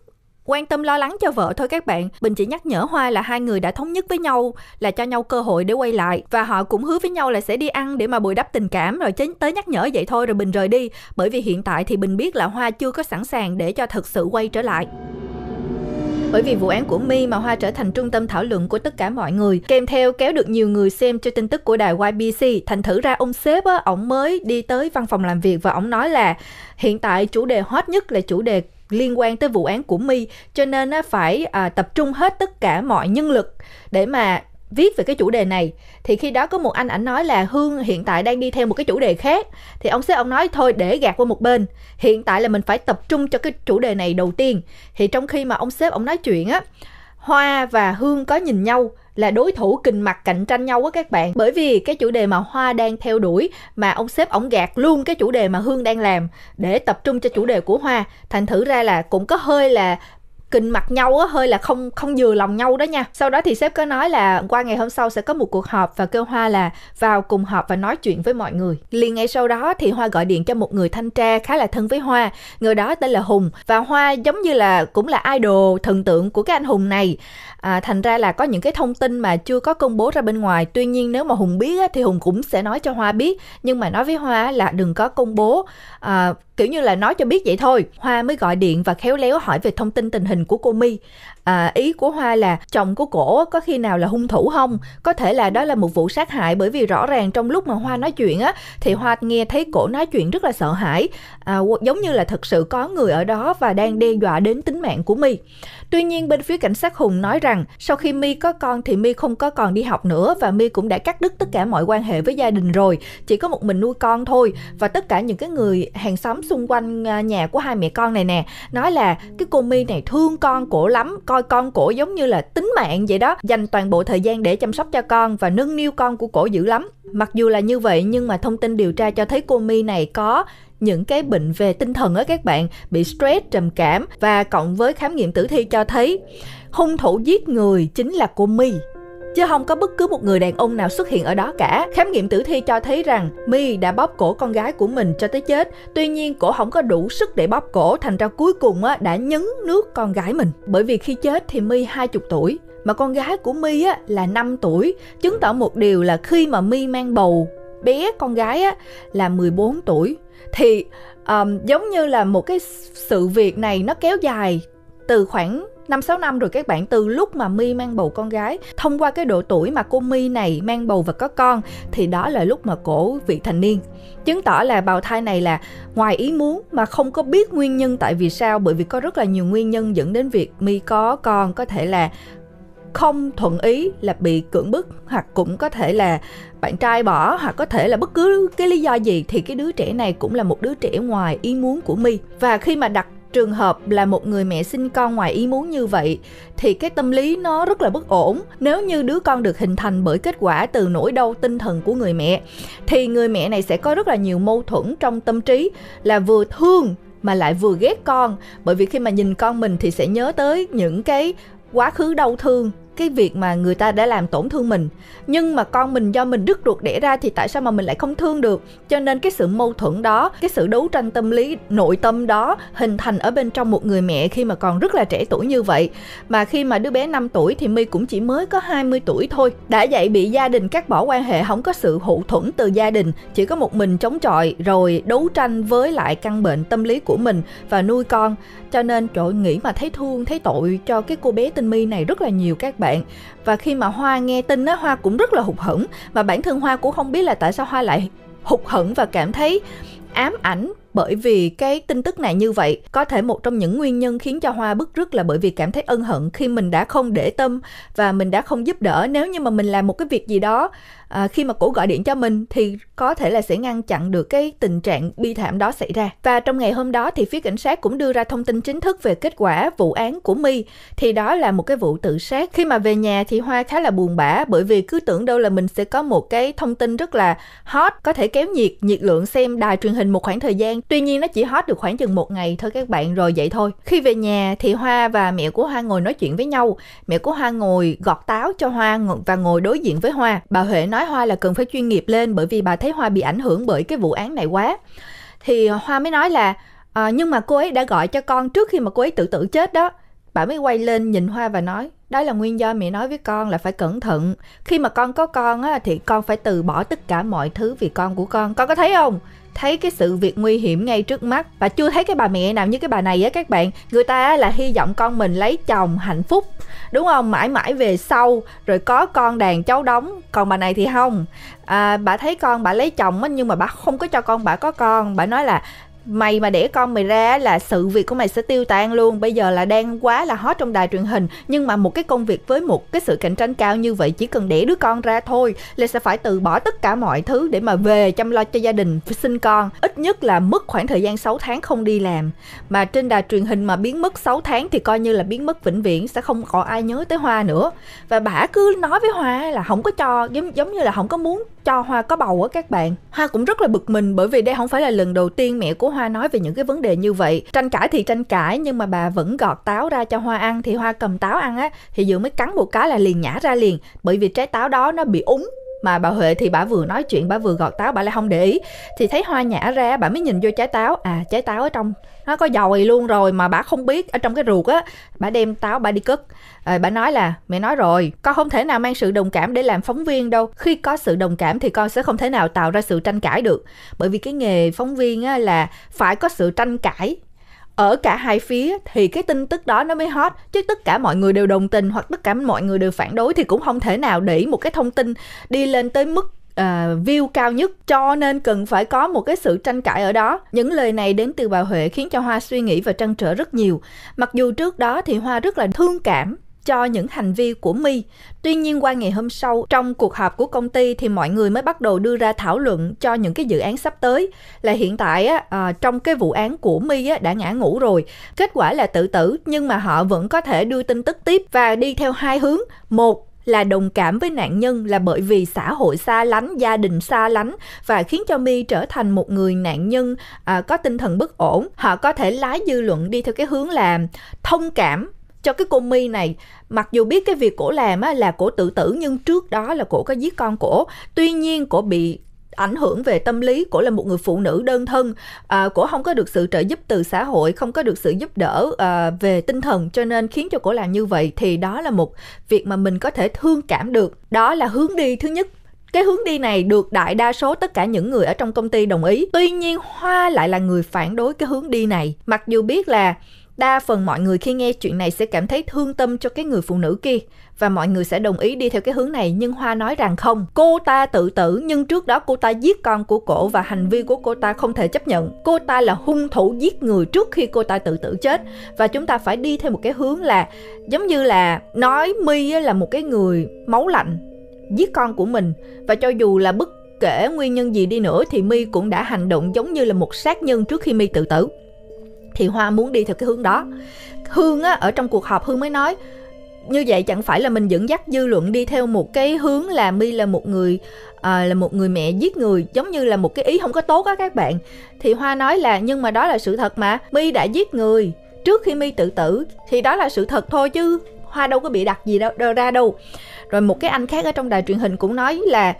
quan tâm lo lắng cho vợ thôi các bạn bình chỉ nhắc nhở hoa là hai người đã thống nhất với nhau là cho nhau cơ hội để quay lại và họ cũng hứa với nhau là sẽ đi ăn để mà bồi đắp tình cảm rồi chính tới nhắc nhở vậy thôi rồi bình rời đi bởi vì hiện tại thì bình biết là hoa chưa có sẵn sàng để cho thật sự quay trở lại bởi vì vụ án của My mà Hoa trở thành trung tâm thảo luận của tất cả mọi người, kèm theo kéo được nhiều người xem cho tin tức của đài YBC. Thành thử ra ông sếp á, ổng mới đi tới văn phòng làm việc và ổng nói là hiện tại chủ đề hot nhất là chủ đề liên quan tới vụ án của My cho nên á, phải à, tập trung hết tất cả mọi nhân lực để mà viết về cái chủ đề này thì khi đó có một anh ảnh nói là hương hiện tại đang đi theo một cái chủ đề khác thì ông sếp ông nói thôi để gạt qua một bên hiện tại là mình phải tập trung cho cái chủ đề này đầu tiên thì trong khi mà ông sếp ông nói chuyện á hoa và hương có nhìn nhau là đối thủ kình mặt cạnh tranh nhau á các bạn bởi vì cái chủ đề mà hoa đang theo đuổi mà ông sếp ổng gạt luôn cái chủ đề mà hương đang làm để tập trung cho chủ đề của hoa thành thử ra là cũng có hơi là kình mặt nhau á hơi là không không vừa lòng nhau đó nha sau đó thì sếp có nói là qua ngày hôm sau sẽ có một cuộc họp và kêu hoa là vào cùng họp và nói chuyện với mọi người liền ngay sau đó thì hoa gọi điện cho một người thanh tra khá là thân với hoa người đó tên là hùng và hoa giống như là cũng là idol thần tượng của cái anh hùng này à, thành ra là có những cái thông tin mà chưa có công bố ra bên ngoài tuy nhiên nếu mà hùng biết á, thì hùng cũng sẽ nói cho hoa biết nhưng mà nói với hoa là đừng có công bố à, kiểu như là nói cho biết vậy thôi hoa mới gọi điện và khéo léo hỏi về thông tin tình hình của cô My à, ý của hoa là chồng của cổ có khi nào là hung thủ không có thể là đó là một vụ sát hại bởi vì rõ ràng trong lúc mà hoa nói chuyện á thì hoa nghe thấy cổ nói chuyện rất là sợ hãi à, giống như là thật sự có người ở đó và đang đe dọa đến tính mạng của mi tuy nhiên bên phía cảnh sát hùng nói rằng sau khi mi có con thì mi không có còn đi học nữa và mi cũng đã cắt đứt tất cả mọi quan hệ với gia đình rồi chỉ có một mình nuôi con thôi và tất cả những cái người hàng xóm xung quanh à, nhà của hai mẹ con này nè nói là cái cô mi này thương con cổ lắm con coi con của giống như là tính mạng vậy đó dành toàn bộ thời gian để chăm sóc cho con và nâng niu con của cổ dữ lắm mặc dù là như vậy nhưng mà thông tin điều tra cho thấy cô mi này có những cái bệnh về tinh thần ở các bạn bị stress trầm cảm và cộng với khám nghiệm tử thi cho thấy hung thủ giết người chính là cô mi chứ không có bất cứ một người đàn ông nào xuất hiện ở đó cả. Khám nghiệm tử thi cho thấy rằng My đã bóp cổ con gái của mình cho tới chết, tuy nhiên cổ không có đủ sức để bóp cổ, thành ra cuối cùng á, đã nhấn nước con gái mình. Bởi vì khi chết thì My 20 tuổi, mà con gái của My á, là 5 tuổi, chứng tỏ một điều là khi mà My mang bầu bé con gái á, là 14 tuổi thì um, giống như là một cái sự việc này nó kéo dài từ khoảng 5 6 năm rồi các bạn từ lúc mà Mi mang bầu con gái thông qua cái độ tuổi mà cô Mi này mang bầu và có con thì đó là lúc mà cổ vị thành niên chứng tỏ là bào thai này là ngoài ý muốn mà không có biết nguyên nhân tại vì sao bởi vì có rất là nhiều nguyên nhân dẫn đến việc Mi có con có thể là không thuận ý là bị cưỡng bức hoặc cũng có thể là bạn trai bỏ hoặc có thể là bất cứ cái lý do gì thì cái đứa trẻ này cũng là một đứa trẻ ngoài ý muốn của mi và khi mà đặt trường hợp là một người mẹ sinh con ngoài ý muốn như vậy thì cái tâm lý nó rất là bất ổn nếu như đứa con được hình thành bởi kết quả từ nỗi đau tinh thần của người mẹ thì người mẹ này sẽ có rất là nhiều mâu thuẫn trong tâm trí là vừa thương mà lại vừa ghét con bởi vì khi mà nhìn con mình thì sẽ nhớ tới những cái quá khứ đau thương cái việc mà người ta đã làm tổn thương mình nhưng mà con mình do mình đứt ruột đẻ ra thì tại sao mà mình lại không thương được cho nên cái sự mâu thuẫn đó cái sự đấu tranh tâm lý nội tâm đó hình thành ở bên trong một người mẹ khi mà còn rất là trẻ tuổi như vậy mà khi mà đứa bé 5 tuổi thì My cũng chỉ mới có 20 tuổi thôi đã vậy bị gia đình cắt bỏ quan hệ không có sự hậu thuẫn từ gia đình chỉ có một mình chống chọi rồi đấu tranh với lại căn bệnh tâm lý của mình và nuôi con cho nên trội nghĩ mà thấy thương thấy tội cho cái cô bé tinh mi này rất là nhiều các bạn và khi mà hoa nghe tin á hoa cũng rất là hụt hẫng và bản thân hoa cũng không biết là tại sao hoa lại hụt hẫng và cảm thấy ám ảnh bởi vì cái tin tức này như vậy có thể một trong những nguyên nhân khiến cho hoa bức rứt là bởi vì cảm thấy ân hận khi mình đã không để tâm và mình đã không giúp đỡ nếu như mà mình làm một cái việc gì đó à, khi mà cổ gọi điện cho mình thì có thể là sẽ ngăn chặn được cái tình trạng bi thảm đó xảy ra. Và trong ngày hôm đó thì phía cảnh sát cũng đưa ra thông tin chính thức về kết quả vụ án của My thì đó là một cái vụ tự sát. Khi mà về nhà thì Hoa khá là buồn bã bởi vì cứ tưởng đâu là mình sẽ có một cái thông tin rất là hot có thể kéo nhiệt nhiệt lượng xem đài truyền hình một khoảng thời gian. Tuy nhiên nó chỉ hot được khoảng chừng một ngày thôi các bạn rồi vậy thôi. Khi về nhà thì Hoa và mẹ của Hoa ngồi nói chuyện với nhau. Mẹ của Hoa ngồi gọt táo cho Hoa và ngồi đối diện với Hoa. Bà Huệ nói nói Hoa là cần phải chuyên nghiệp lên bởi vì bà thấy Hoa bị ảnh hưởng bởi cái vụ án này quá. Thì ờ, Hoa mới nói là à, nhưng mà cô ấy đã gọi cho con trước khi mà cô ấy tự tử chết đó. Bà mới quay lên nhìn Hoa và nói đó là nguyên do mẹ nói với con là phải cẩn thận khi mà con có con á thì con phải từ bỏ tất cả mọi thứ vì con của con con có thấy không thấy cái sự việc nguy hiểm ngay trước mắt và chưa thấy cái bà mẹ nào như cái bà này á các bạn người ta là hy vọng con mình lấy chồng hạnh phúc đúng không mãi mãi về sau rồi có con đàn cháu đóng còn bà này thì không à, bà thấy con bà lấy chồng á nhưng mà bà không có cho con bà có con bà nói là mày mà để con mày ra là sự việc của mày sẽ tiêu tan luôn bây giờ là đang quá là hot trong đài truyền hình nhưng mà một cái công việc với một cái sự cạnh tranh cao như vậy chỉ cần để đứa con ra thôi là sẽ phải từ bỏ tất cả mọi thứ để mà về chăm lo cho gia đình sinh con ít nhất là mất khoảng thời gian 6 tháng không đi làm mà trên đài truyền hình mà biến mất 6 tháng thì coi như là biến mất vĩnh viễn sẽ không có ai nhớ tới hoa nữa và bà cứ nói với hoa là không có cho giống giống như là không có muốn cho Hoa có bầu á các bạn. Hoa cũng rất là bực mình bởi vì đây không phải là lần đầu tiên mẹ của Hoa nói về những cái vấn đề như vậy. Tranh cãi thì tranh cãi nhưng mà bà vẫn gọt táo ra cho Hoa ăn thì Hoa cầm táo ăn á thì vừa mới cắn một cái là liền nhả ra liền bởi vì trái táo đó nó bị úng mà bà Huệ thì bà vừa nói chuyện bà vừa gọt táo bà lại không để ý thì thấy hoa nhả ra bà mới nhìn vô trái táo à trái táo ở trong nó có dồi luôn rồi mà bà không biết ở trong cái ruột á bà đem táo bà đi cất à, bà nói là mẹ nói rồi con không thể nào mang sự đồng cảm để làm phóng viên đâu khi có sự đồng cảm thì con sẽ không thể nào tạo ra sự tranh cãi được bởi vì cái nghề phóng viên á, là phải có sự tranh cãi ở cả hai phía thì cái tin tức đó nó mới hot chứ tất cả mọi người đều đồng tình hoặc tất cả mọi người đều phản đối thì cũng không thể nào để một cái thông tin đi lên tới mức uh, view cao nhất cho nên cần phải có một cái sự tranh cãi ở đó những lời này đến từ bà huệ khiến cho hoa suy nghĩ và trăn trở rất nhiều mặc dù trước đó thì hoa rất là thương cảm cho những hành vi của My. Tuy nhiên qua ngày hôm sau, trong cuộc họp của công ty thì mọi người mới bắt đầu đưa ra thảo luận cho những cái dự án sắp tới. Là hiện tại á, ờ, trong cái vụ án của My á, đã ngã ngủ rồi, kết quả là tự tử nhưng mà họ vẫn có thể đưa tin tức tiếp và đi theo hai hướng. Một là đồng cảm với nạn nhân là bởi vì xã hội xa lánh, gia đình xa lánh và khiến cho My trở thành một người nạn nhân à, có tinh thần bất ổn. Họ có thể lái dư luận đi theo cái hướng là thông cảm cho cái cô mi này mặc dù biết cái việc cổ làm á, là cổ tự tử nhưng trước đó là cổ có giết con cổ tuy nhiên cổ bị ảnh hưởng về tâm lý cổ là một người phụ nữ đơn thân à, cổ không có được sự trợ giúp từ xã hội không có được sự giúp đỡ à, về tinh thần cho nên khiến cho cổ làm như vậy thì đó là một việc mà mình có thể thương cảm được đó là hướng đi thứ nhất cái hướng đi này được đại đa số tất cả những người ở trong công ty đồng ý tuy nhiên hoa lại là người phản đối cái hướng đi này mặc dù biết là đa phần mọi người khi nghe chuyện này sẽ cảm thấy thương tâm cho cái người phụ nữ kia và mọi người sẽ đồng ý đi theo cái hướng này nhưng hoa nói rằng không cô ta tự tử nhưng trước đó cô ta giết con của cổ và hành vi của cô ta không thể chấp nhận cô ta là hung thủ giết người trước khi cô ta tự tử chết và chúng ta phải đi theo một cái hướng là giống như là nói mi là một cái người máu lạnh giết con của mình và cho dù là bất kể nguyên nhân gì đi nữa thì mi cũng đã hành động giống như là một sát nhân trước khi mi tự tử thì hoa muốn đi theo cái hướng đó hương á ở trong cuộc họp hương mới nói như vậy chẳng phải là mình dẫn dắt dư luận đi theo một cái hướng là mi là một người à, là một người mẹ giết người giống như là một cái ý không có tốt á các bạn thì hoa nói là nhưng mà đó là sự thật mà mi đã giết người trước khi mi tự tử thì đó là sự thật thôi chứ hoa đâu có bị đặt gì đâu ra đâu rồi một cái anh khác ở trong đài truyền hình cũng nói là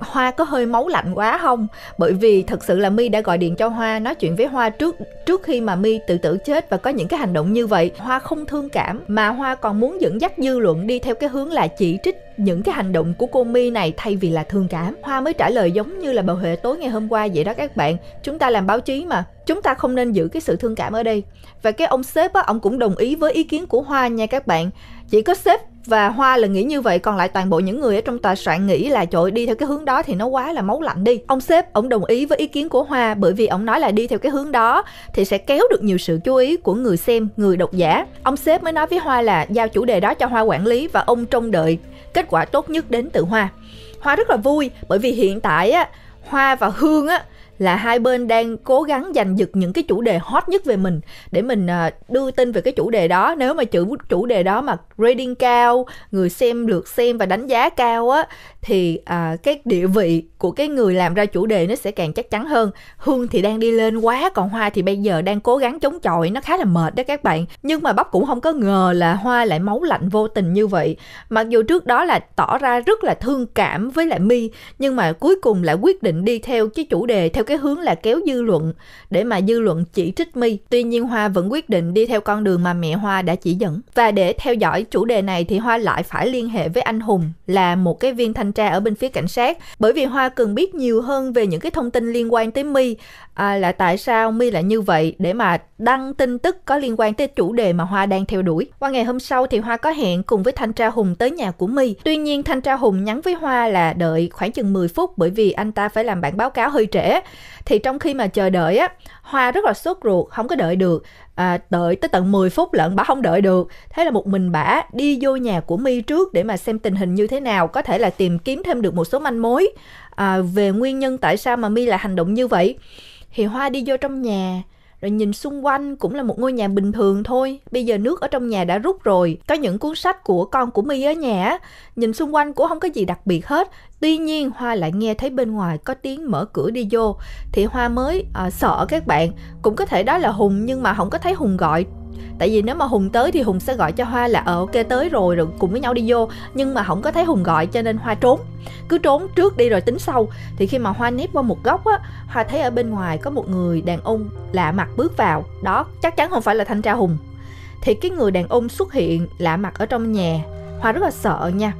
Hoa có hơi máu lạnh quá không? Bởi vì thật sự là mi đã gọi điện cho Hoa nói chuyện với Hoa trước trước khi mà mi tự tử chết và có những cái hành động như vậy. Hoa không thương cảm mà Hoa còn muốn dẫn dắt dư luận đi theo cái hướng là chỉ trích những cái hành động của cô mi này thay vì là thương cảm. Hoa mới trả lời giống như là bầu Huệ tối ngày hôm qua vậy đó các bạn. Chúng ta làm báo chí mà, chúng ta không nên giữ cái sự thương cảm ở đây. Và cái ông sếp á, ông cũng đồng ý với ý kiến của Hoa nha các bạn chỉ có sếp và hoa là nghĩ như vậy còn lại toàn bộ những người ở trong tòa soạn nghĩ là trời đi theo cái hướng đó thì nó quá là máu lạnh đi ông sếp ông đồng ý với ý kiến của hoa bởi vì ông nói là đi theo cái hướng đó thì sẽ kéo được nhiều sự chú ý của người xem người độc giả ông sếp mới nói với hoa là giao chủ đề đó cho hoa quản lý và ông trông đợi kết quả tốt nhất đến từ hoa hoa rất là vui bởi vì hiện tại á hoa và hương á là hai bên đang cố gắng giành giật những cái chủ đề hot nhất về mình để mình à, đưa tin về cái chủ đề đó nếu mà chữ chủ đề đó mà rating cao người xem lượt xem và đánh giá cao á thì à, cái địa vị của cái người làm ra chủ đề nó sẽ càng chắc chắn hơn hương thì đang đi lên quá còn hoa thì bây giờ đang cố gắng chống chọi nó khá là mệt đó các bạn nhưng mà bắp cũng không có ngờ là hoa lại máu lạnh vô tình như vậy mặc dù trước đó là tỏ ra rất là thương cảm với lại mi nhưng mà cuối cùng lại quyết định đi theo cái chủ đề theo cái hướng là kéo dư luận để mà dư luận chỉ trích My. Tuy nhiên Hoa vẫn quyết định đi theo con đường mà mẹ Hoa đã chỉ dẫn. Và để theo dõi chủ đề này thì Hoa lại phải liên hệ với anh Hùng là một cái viên thanh tra ở bên phía cảnh sát bởi vì Hoa cần biết nhiều hơn về những cái thông tin liên quan tới My à, là tại sao My lại như vậy để mà đăng tin tức có liên quan tới chủ đề mà Hoa đang theo đuổi. Qua ngày hôm sau thì Hoa có hẹn cùng với thanh tra Hùng tới nhà của My. Tuy nhiên thanh tra Hùng nhắn với Hoa là đợi khoảng chừng 10 phút bởi vì anh ta phải làm bản báo cáo hơi trễ thì trong khi mà chờ đợi á hoa rất là sốt ruột không có đợi được à, đợi tới tận 10 phút lận bà không đợi được thế là một mình bà đi vô nhà của mi trước để mà xem tình hình như thế nào có thể là tìm kiếm thêm được một số manh mối à, về nguyên nhân tại sao mà mi lại hành động như vậy thì hoa đi vô trong nhà rồi nhìn xung quanh cũng là một ngôi nhà bình thường thôi bây giờ nước ở trong nhà đã rút rồi có những cuốn sách của con của mi ở nhà nhìn xung quanh cũng không có gì đặc biệt hết tuy nhiên hoa lại nghe thấy bên ngoài có tiếng mở cửa đi vô thì hoa mới à, sợ các bạn cũng có thể đó là hùng nhưng mà không có thấy hùng gọi tại vì nếu mà hùng tới thì hùng sẽ gọi cho hoa là ờ ok tới rồi rồi cùng với nhau đi vô nhưng mà không có thấy hùng gọi cho nên hoa trốn cứ trốn trước đi rồi tính sau thì khi mà hoa nép qua một góc á hoa thấy ở bên ngoài có một người đàn ông lạ mặt bước vào đó chắc chắn không phải là thanh tra hùng thì cái người đàn ông xuất hiện lạ mặt ở trong nhà hoa rất là sợ nha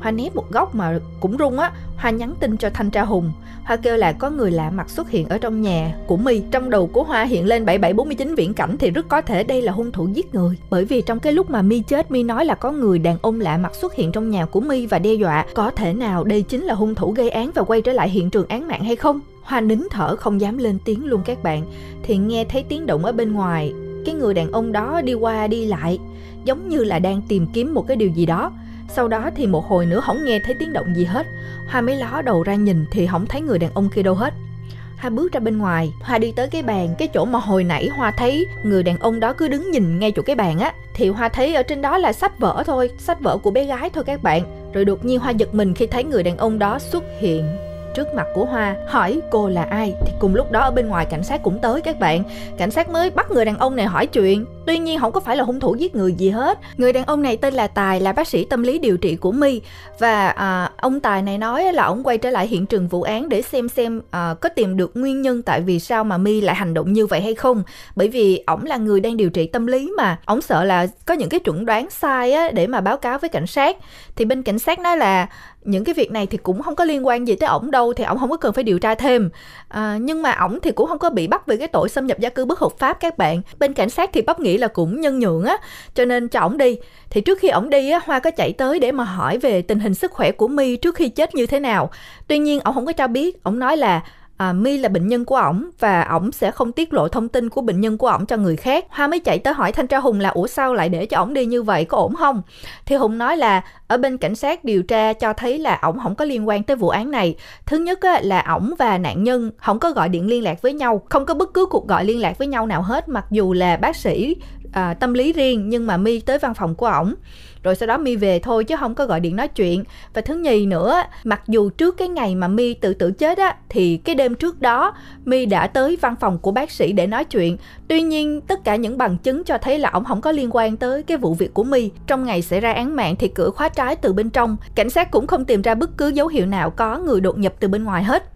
hoa nép một góc mà cũng rung á Hoa nhắn tin cho Thanh Tra Hùng. Hoa kêu là có người lạ mặt xuất hiện ở trong nhà của My. Trong đầu của Hoa hiện lên 7749 viễn cảnh thì rất có thể đây là hung thủ giết người. Bởi vì trong cái lúc mà My chết, My nói là có người đàn ông lạ mặt xuất hiện trong nhà của My và đe dọa có thể nào đây chính là hung thủ gây án và quay trở lại hiện trường án mạng hay không? Hoa nín thở không dám lên tiếng luôn các bạn. Thì nghe thấy tiếng động ở bên ngoài, cái người đàn ông đó đi qua đi lại giống như là đang tìm kiếm một cái điều gì đó sau đó thì một hồi nữa không nghe thấy tiếng động gì hết. Hoa mới ló đầu ra nhìn thì không thấy người đàn ông kia đâu hết. Hoa bước ra bên ngoài, Hoa đi tới cái bàn, cái chỗ mà hồi nãy Hoa thấy người đàn ông đó cứ đứng nhìn ngay chỗ cái bàn á. Thì Hoa thấy ở trên đó là sách vở thôi, sách vở của bé gái thôi các bạn. Rồi đột nhiên Hoa giật mình khi thấy người đàn ông đó xuất hiện trước mặt của Hoa hỏi cô là ai thì cùng lúc đó ở bên ngoài cảnh sát cũng tới các bạn cảnh sát mới bắt người đàn ông này hỏi chuyện Tuy nhiên không có phải là hung thủ giết người gì hết. Người đàn ông này tên là Tài là bác sĩ tâm lý điều trị của My và à, ông Tài này nói là ông quay trở lại hiện trường vụ án để xem xem à, có tìm được nguyên nhân tại vì sao mà My lại hành động như vậy hay không. Bởi vì ổng là người đang điều trị tâm lý mà, ổng sợ là có những cái chuẩn đoán sai á để mà báo cáo với cảnh sát. Thì bên cảnh sát nói là những cái việc này thì cũng không có liên quan gì tới ổng đâu thì ổng không có cần phải điều tra thêm à, nhưng mà ổng thì cũng không có bị bắt về cái tội xâm nhập gia cư bất hợp pháp các bạn bên cảnh sát thì bắt nghĩa nghĩ là cũng nhân nhượng á cho nên cho ổng đi thì trước khi ổng đi á hoa có chạy tới để mà hỏi về tình hình sức khỏe của mi trước khi chết như thế nào tuy nhiên ổng không có cho biết ổng nói là à, My là bệnh nhân của ổng và ổng sẽ không tiết lộ thông tin của bệnh nhân của ổng cho người khác. Hoa mới chạy tới hỏi Thanh tra Hùng là ủa sao lại để cho ổng đi như vậy có ổn không? Thì Hùng nói là ở bên cảnh sát điều tra cho thấy là ổng không có liên quan tới vụ án này. Thứ nhất á, là ổng và nạn nhân không có gọi điện liên lạc với nhau, không có bất cứ cuộc gọi liên lạc với nhau nào hết mặc dù là bác sĩ à, tâm lý riêng nhưng mà My tới văn phòng của ổng rồi sau đó mi về thôi chứ không có gọi điện nói chuyện và thứ nhì nữa mặc dù trước cái ngày mà mi tự tử chết á thì cái đêm trước đó mi đã tới văn phòng của bác sĩ để nói chuyện tuy nhiên tất cả những bằng chứng cho thấy là ông không có liên quan tới cái vụ việc của mi trong ngày xảy ra án mạng thì cửa khóa trái từ bên trong cảnh sát cũng không tìm ra bất cứ dấu hiệu nào có người đột nhập từ bên ngoài hết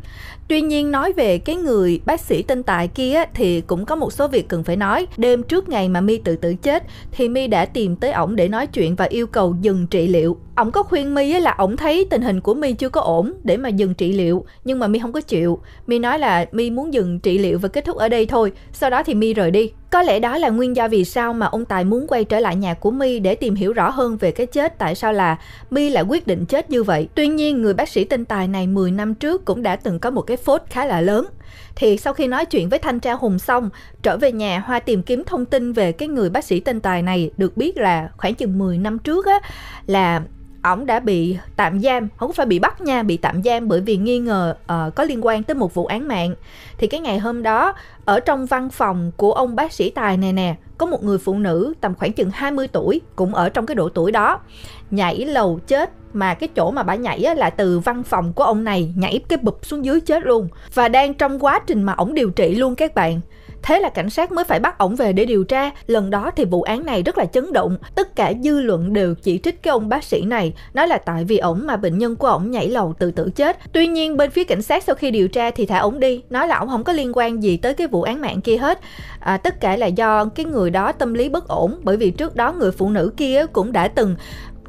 Tuy nhiên nói về cái người bác sĩ tinh tại kia thì cũng có một số việc cần phải nói. Đêm trước ngày mà My tự tử chết thì My đã tìm tới ổng để nói chuyện và yêu cầu dừng trị liệu ổng có khuyên My là ổng thấy tình hình của My chưa có ổn để mà dừng trị liệu nhưng mà My không có chịu My nói là My muốn dừng trị liệu và kết thúc ở đây thôi sau đó thì My rời đi có lẽ đó là nguyên do vì sao mà ông tài muốn quay trở lại nhà của My để tìm hiểu rõ hơn về cái chết tại sao là My lại quyết định chết như vậy tuy nhiên người bác sĩ tên tài này 10 năm trước cũng đã từng có một cái phốt khá là lớn thì sau khi nói chuyện với thanh tra hùng xong trở về nhà hoa tìm kiếm thông tin về cái người bác sĩ tên tài này được biết là khoảng chừng 10 năm trước á là ổng đã bị tạm giam không phải bị bắt nha bị tạm giam bởi vì nghi ngờ uh, có liên quan tới một vụ án mạng thì cái ngày hôm đó ở trong văn phòng của ông bác sĩ tài này nè có một người phụ nữ tầm khoảng chừng 20 tuổi cũng ở trong cái độ tuổi đó nhảy lầu chết mà cái chỗ mà bà nhảy á, là từ văn phòng của ông này nhảy cái bụp xuống dưới chết luôn và đang trong quá trình mà ổng điều trị luôn các bạn Thế là cảnh sát mới phải bắt ổng về để điều tra. Lần đó thì vụ án này rất là chấn động. Tất cả dư luận đều chỉ trích cái ông bác sĩ này, nói là tại vì ổng mà bệnh nhân của ổng nhảy lầu tự tử chết. Tuy nhiên bên phía cảnh sát sau khi điều tra thì thả ổng đi, nói là ổng không có liên quan gì tới cái vụ án mạng kia hết. À, tất cả là do cái người đó tâm lý bất ổn bởi vì trước đó người phụ nữ kia cũng đã từng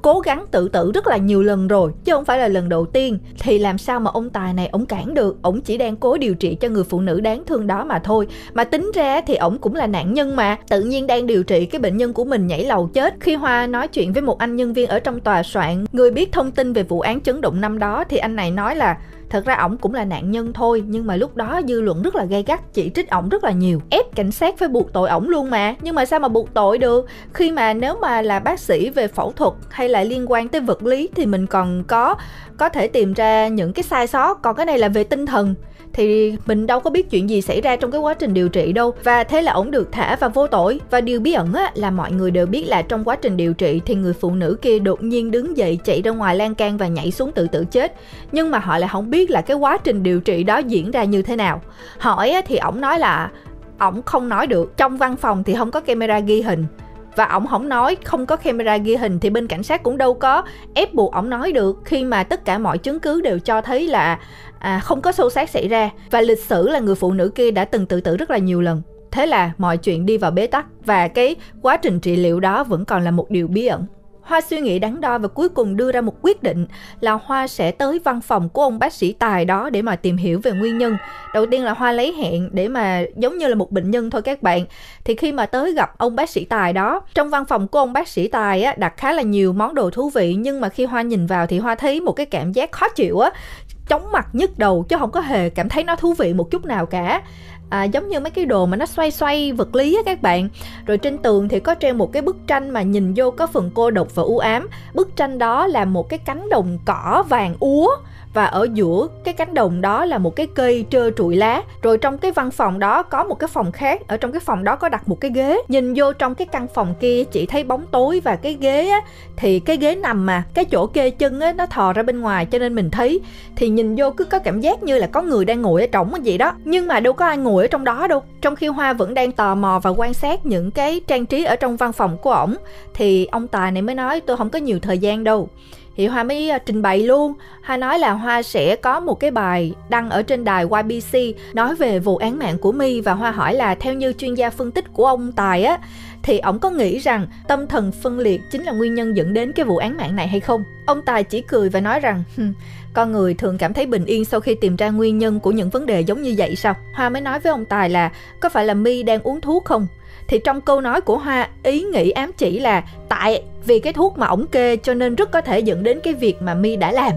cố gắng tự tử rất là nhiều lần rồi chứ không phải là lần đầu tiên thì làm sao mà ông tài này ổng cản được ổng chỉ đang cố điều trị cho người phụ nữ đáng thương đó mà thôi mà tính ra thì ổng cũng là nạn nhân mà tự nhiên đang điều trị cái bệnh nhân của mình nhảy lầu chết khi hoa nói chuyện với một anh nhân viên ở trong tòa soạn người biết thông tin về vụ án chấn động năm đó thì anh này nói là thật ra ổng cũng là nạn nhân thôi nhưng mà lúc đó dư luận rất là gay gắt chỉ trích ổng rất là nhiều ép cảnh sát phải buộc tội ổng luôn mà nhưng mà sao mà buộc tội được khi mà nếu mà là bác sĩ về phẫu thuật hay là liên quan tới vật lý thì mình còn có có thể tìm ra những cái sai sót còn cái này là về tinh thần thì mình đâu có biết chuyện gì xảy ra trong cái quá trình điều trị đâu và thế là ổng được thả và vô tội và điều bí ẩn á, là mọi người đều biết là trong quá trình điều trị thì người phụ nữ kia đột nhiên đứng dậy chạy ra ngoài lan can và nhảy xuống tự tử chết nhưng mà họ lại không biết là cái quá trình điều trị đó diễn ra như thế nào hỏi á, thì ổng nói là ổng không nói được trong văn phòng thì không có camera ghi hình và ổng không nói không có camera ghi hình thì bên cảnh sát cũng đâu có ép buộc ổng nói được khi mà tất cả mọi chứng cứ đều cho thấy là à, không có xô xát xảy ra và lịch sử là người phụ nữ kia đã từng tự tử rất là nhiều lần thế là mọi chuyện đi vào bế tắc và cái quá trình trị liệu đó vẫn còn là một điều bí ẩn Hoa suy nghĩ đắn đo và cuối cùng đưa ra một quyết định là Hoa sẽ tới văn phòng của ông bác sĩ tài đó để mà tìm hiểu về nguyên nhân. Đầu tiên là Hoa lấy hẹn để mà giống như là một bệnh nhân thôi các bạn. Thì khi mà tới gặp ông bác sĩ tài đó, trong văn phòng của ông bác sĩ tài á, đặt khá là nhiều món đồ thú vị nhưng mà khi Hoa nhìn vào thì Hoa thấy một cái cảm giác khó chịu á chóng mặt nhức đầu chứ không có hề cảm thấy nó thú vị một chút nào cả à, giống như mấy cái đồ mà nó xoay xoay vật lý á các bạn rồi trên tường thì có treo một cái bức tranh mà nhìn vô có phần cô độc và u ám bức tranh đó là một cái cánh đồng cỏ vàng úa và ở giữa cái cánh đồng đó là một cái cây trơ trụi lá rồi trong cái văn phòng đó có một cái phòng khác ở trong cái phòng đó có đặt một cái ghế nhìn vô trong cái căn phòng kia chỉ thấy bóng tối và cái ghế á, thì cái ghế nằm mà cái chỗ kê chân á, nó thò ra bên ngoài cho nên mình thấy thì nhìn vô cứ có cảm giác như là có người đang ngồi ở cái gì đó nhưng mà đâu có ai ngồi ở trong đó đâu trong khi hoa vẫn đang tò mò và quan sát những cái trang trí ở trong văn phòng của ổng thì ông tài này mới nói tôi không có nhiều thời gian đâu thì hoa mới ờ, trình bày luôn hoa nói là hoa sẽ có một cái bài đăng ở trên đài ybc nói về vụ án mạng của my và hoa hỏi là theo như chuyên gia phân tích của ông tài á thì ổng có nghĩ rằng tâm thần phân liệt chính là nguyên nhân dẫn đến cái vụ án mạng này hay không ông tài chỉ cười và nói rằng con người thường cảm thấy bình yên sau khi tìm ra nguyên nhân của những vấn đề giống như vậy sao hoa mới nói với ông tài là có phải là my đang uống thuốc không thì trong câu nói của Hoa ý nghĩ ám chỉ là tại vì cái thuốc mà ổng kê cho nên rất có thể dẫn đến cái việc mà My đã làm.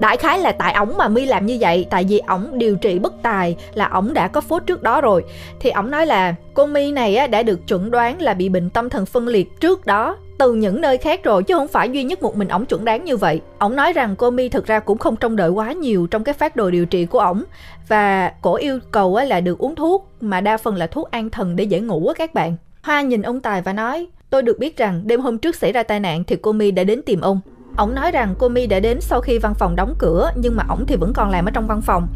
Đại khái là tại ổng mà My làm như vậy tại vì ổng điều trị bất tài là ổng đã có phốt trước đó rồi. Thì ổng nói là cô My này đã được chuẩn đoán là bị bệnh tâm thần phân liệt trước đó từ những nơi khác rồi chứ không phải duy nhất một mình ổng chuẩn đáng như vậy. Ổng nói rằng cô Mi thực ra cũng không trông đợi quá nhiều trong cái phát đồ điều trị của ổng và cổ yêu cầu là được uống thuốc mà đa phần là thuốc an thần để dễ ngủ á các bạn. Hoa nhìn ông Tài và nói, tôi được biết rằng đêm hôm trước xảy ra tai nạn thì cô Mi đã đến tìm ông. Ông nói rằng cô My đã đến sau khi văn phòng đóng cửa nhưng mà ổng thì vẫn còn làm ở trong văn phòng.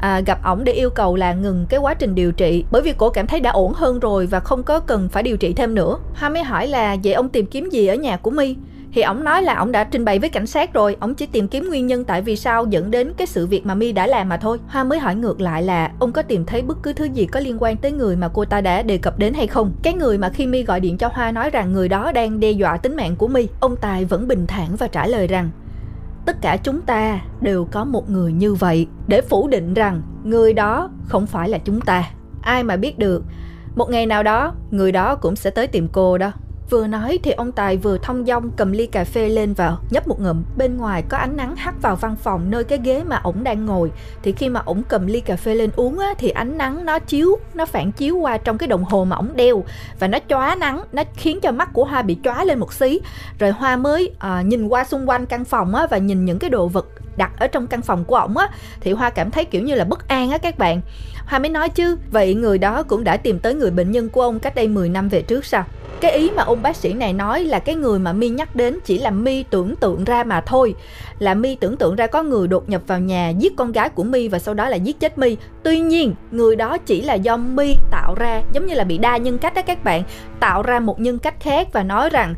À, gặp ổng để yêu cầu là ngừng cái quá trình điều trị bởi vì cô cảm thấy đã ổn hơn rồi và không có cần phải điều trị thêm nữa. Hoa mới hỏi là vậy ông tìm kiếm gì ở nhà của My? thì ổng nói là ổng đã trình bày với cảnh sát rồi ổng chỉ tìm kiếm nguyên nhân tại vì sao dẫn đến cái sự việc mà mi đã làm mà thôi hoa mới hỏi ngược lại là ông có tìm thấy bất cứ thứ gì có liên quan tới người mà cô ta đã đề cập đến hay không cái người mà khi mi gọi điện cho hoa nói rằng người đó đang đe dọa tính mạng của mi ông tài vẫn bình thản và trả lời rằng tất cả chúng ta đều có một người như vậy để phủ định rằng người đó không phải là chúng ta ai mà biết được một ngày nào đó người đó cũng sẽ tới tìm cô đó Vừa nói thì ông Tài vừa thông dong cầm ly cà phê lên vào, nhấp một ngụm. Bên ngoài có ánh nắng hắt vào văn phòng nơi cái ghế mà ổng đang ngồi. Thì khi mà ổng cầm ly cà phê lên uống á, thì ánh nắng nó chiếu, nó phản chiếu qua trong cái đồng hồ mà ổng đeo và nó chóa nắng, nó khiến cho mắt của Hoa bị chóa lên một xí. Rồi Hoa mới à, nhìn qua xung quanh căn phòng á, và nhìn những cái đồ vật đặt ở trong căn phòng của ổng á thì hoa cảm thấy kiểu như là bất an á các bạn hoa mới nói chứ vậy người đó cũng đã tìm tới người bệnh nhân của ông cách đây 10 năm về trước sao cái ý mà ông bác sĩ này nói là cái người mà mi nhắc đến chỉ là mi tưởng tượng ra mà thôi là mi tưởng tượng ra có người đột nhập vào nhà giết con gái của mi và sau đó là giết chết mi tuy nhiên người đó chỉ là do mi tạo ra giống như là bị đa nhân cách đó các bạn tạo ra một nhân cách khác và nói rằng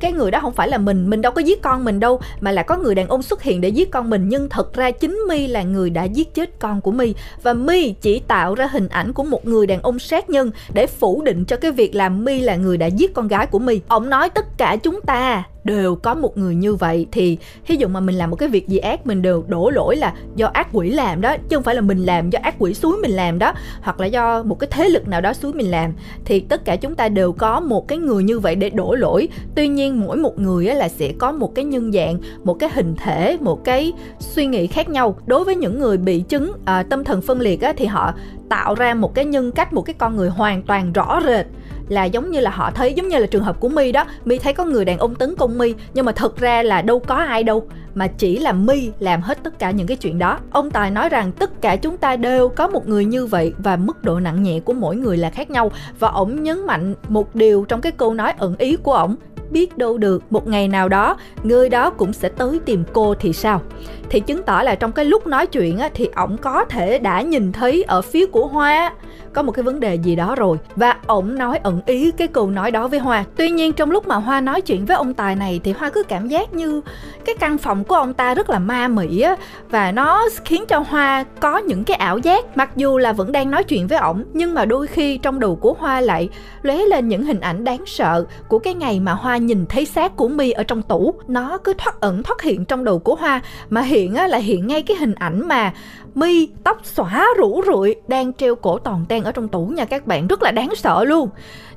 cái người đó không phải là mình mình đâu có giết con mình đâu mà là có người đàn ông xuất hiện để giết con mình nhưng thật ra chính mi là người đã giết chết con của mi và mi chỉ tạo ra hình ảnh của một người đàn ông sát nhân để phủ định cho cái việc là mi là người đã giết con gái của mi ông nói tất cả chúng ta đều có một người như vậy thì ví dụ mà mình làm một cái việc gì ác mình đều đổ lỗi là do ác quỷ làm đó chứ không phải là mình làm do ác quỷ suối mình làm đó hoặc là do một cái thế lực nào đó suối mình làm thì tất cả chúng ta đều có một cái người như vậy để đổ lỗi tuy nhiên mỗi một người là sẽ có một cái nhân dạng một cái hình thể một cái suy nghĩ khác nhau đối với những người bị chứng à, tâm thần phân liệt á, thì họ tạo ra một cái nhân cách một cái con người hoàn toàn rõ rệt là giống như là họ thấy giống như là trường hợp của mi đó mi thấy có người đàn ông tấn công mi nhưng mà thật ra là đâu có ai đâu mà chỉ là mi làm hết tất cả những cái chuyện đó ông tài nói rằng tất cả chúng ta đều có một người như vậy và mức độ nặng nhẹ của mỗi người là khác nhau và ổng nhấn mạnh một điều trong cái câu nói ẩn ý của ổng biết đâu được một ngày nào đó người đó cũng sẽ tới tìm cô thì sao thì chứng tỏ là trong cái lúc nói chuyện á, thì ổng có thể đã nhìn thấy ở phía của hoa có một cái vấn đề gì đó rồi và ổng nói ẩn ý cái câu nói đó với hoa tuy nhiên trong lúc mà hoa nói chuyện với ông tài này thì hoa cứ cảm giác như cái căn phòng của ông ta rất là ma mị á và nó khiến cho hoa có những cái ảo giác mặc dù là vẫn đang nói chuyện với ổng nhưng mà đôi khi trong đầu của hoa lại lóe lên những hình ảnh đáng sợ của cái ngày mà hoa nhìn thấy xác của mi ở trong tủ nó cứ thoát ẩn thoát hiện trong đầu của hoa mà hiện á, là hiện ngay cái hình ảnh mà mi tóc xóa rũ rượi đang treo cổ toàn ten ở trong tủ nha các bạn rất là đáng sợ luôn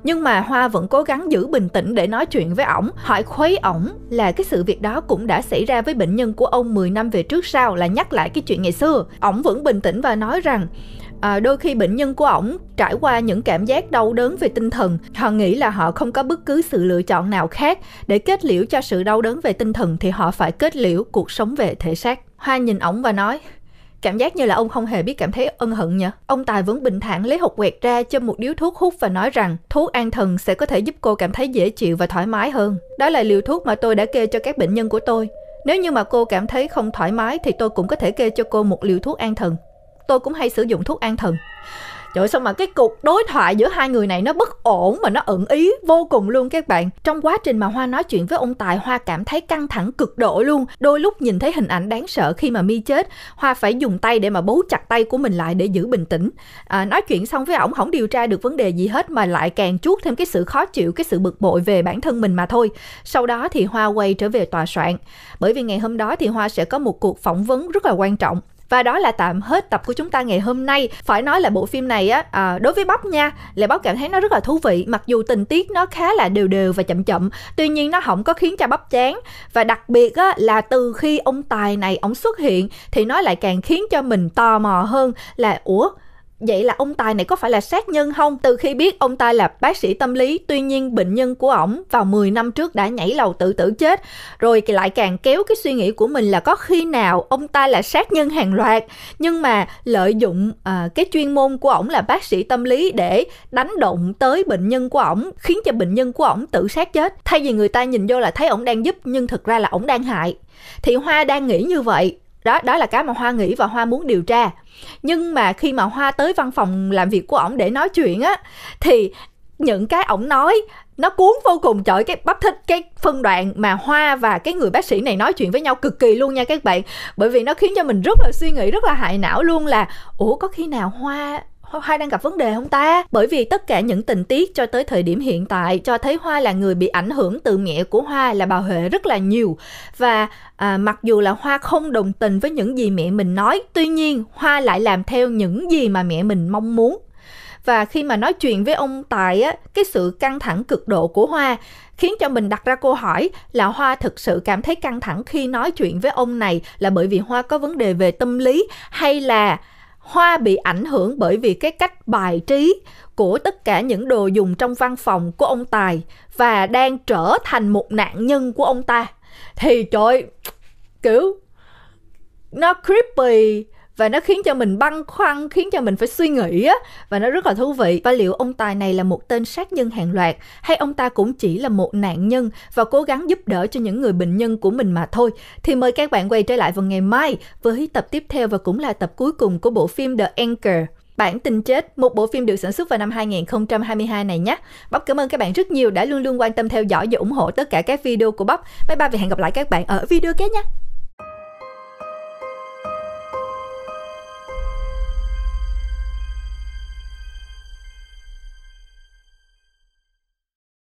nhưng mà hoa vẫn cố gắng giữ bình tĩnh để nói chuyện với ổng hỏi khuấy ổng là cái sự việc đó cũng đã xảy ra với bệnh nhân của ông 10 năm về trước sau là nhắc lại cái chuyện ngày xưa ổng vẫn bình tĩnh và nói rằng à, đôi khi bệnh nhân của ổng trải qua những cảm giác đau đớn về tinh thần họ nghĩ là họ không có bất cứ sự lựa chọn nào khác để kết liễu cho sự đau đớn về tinh thần thì họ phải kết liễu cuộc sống về thể xác hoa nhìn ổng và nói Cảm giác như là ông không hề biết cảm thấy ân hận nhỉ? Ông Tài vẫn bình thản lấy hột quẹt ra châm một điếu thuốc hút và nói rằng thuốc an thần sẽ có thể giúp cô cảm thấy dễ chịu và thoải mái hơn. Đó là liều thuốc mà tôi đã kê cho các bệnh nhân của tôi. Nếu như mà cô cảm thấy không thoải mái thì tôi cũng có thể kê cho cô một liều thuốc an thần. Tôi cũng hay sử dụng thuốc an thần trời ơi, mà cái cuộc đối thoại giữa hai người này nó bất ổn mà nó ẩn ý vô cùng luôn các bạn trong quá trình mà hoa nói chuyện với ông tài hoa cảm thấy căng thẳng cực độ luôn đôi lúc nhìn thấy hình ảnh đáng sợ khi mà mi chết hoa phải dùng tay để mà bấu chặt tay của mình lại để giữ bình tĩnh à, nói chuyện xong với ổng không điều tra được vấn đề gì hết mà lại càng chuốt thêm cái sự khó chịu cái sự bực bội về bản thân mình mà thôi sau đó thì hoa quay trở về tòa soạn bởi vì ngày hôm đó thì hoa sẽ có một cuộc phỏng vấn rất là quan trọng và đó là tạm hết tập của chúng ta ngày hôm nay phải nói là bộ phim này á à, đối với bắp nha là bắp cảm thấy nó rất là thú vị mặc dù tình tiết nó khá là đều đều và chậm chậm tuy nhiên nó không có khiến cho bắp chán và đặc biệt á là từ khi ông tài này ông xuất hiện thì nó lại càng khiến cho mình tò mò hơn là ủa Vậy là ông Tài này có phải là sát nhân không? Từ khi biết ông Tài là bác sĩ tâm lý, tuy nhiên bệnh nhân của ổng vào 10 năm trước đã nhảy lầu tự tử chết. Rồi lại càng kéo cái suy nghĩ của mình là có khi nào ông ta là sát nhân hàng loạt. Nhưng mà lợi dụng à, cái chuyên môn của ổng là bác sĩ tâm lý để đánh động tới bệnh nhân của ổng, khiến cho bệnh nhân của ổng tự sát chết. Thay vì người ta nhìn vô là thấy ổng đang giúp nhưng thực ra là ổng đang hại. Thì Hoa đang nghĩ như vậy đó đó là cái mà hoa nghĩ và hoa muốn điều tra nhưng mà khi mà hoa tới văn phòng làm việc của ổng để nói chuyện á thì những cái ổng nói nó cuốn vô cùng trời cái bắp thích cái phân đoạn mà hoa và cái người bác sĩ này nói chuyện với nhau cực kỳ luôn nha các bạn bởi vì nó khiến cho mình rất là suy nghĩ rất là hại não luôn là ủa có khi nào hoa Hoa đang gặp vấn đề không ta? Bởi vì tất cả những tình tiết cho tới thời điểm hiện tại cho thấy Hoa là người bị ảnh hưởng từ mẹ của Hoa là bà Huệ rất là nhiều. Và à, mặc dù là Hoa không đồng tình với những gì mẹ mình nói, tuy nhiên Hoa lại làm theo những gì mà mẹ mình mong muốn. Và khi mà nói chuyện với ông Tài á, cái sự căng thẳng cực độ của Hoa khiến cho mình đặt ra câu hỏi là Hoa thực sự cảm thấy căng thẳng khi nói chuyện với ông này là bởi vì Hoa có vấn đề về tâm lý hay là hoa bị ảnh hưởng bởi vì cái cách bài trí của tất cả những đồ dùng trong văn phòng của ông tài và đang trở thành một nạn nhân của ông ta thì trời kiểu nó creepy và nó khiến cho mình băn khoăn khiến cho mình phải suy nghĩ á và nó rất là thú vị và liệu ông tài này là một tên sát nhân hàng loạt hay ông ta cũng chỉ là một nạn nhân và cố gắng giúp đỡ cho những người bệnh nhân của mình mà thôi thì mời các bạn quay trở lại vào ngày mai với tập tiếp theo và cũng là tập cuối cùng của bộ phim The Anchor Bản tin chết, một bộ phim được sản xuất vào năm 2022 này nhé. Bắp cảm ơn các bạn rất nhiều đã luôn luôn quan tâm theo dõi và ủng hộ tất cả các video của Bắp. Bye bye và hẹn gặp lại các bạn ở video kế nhé.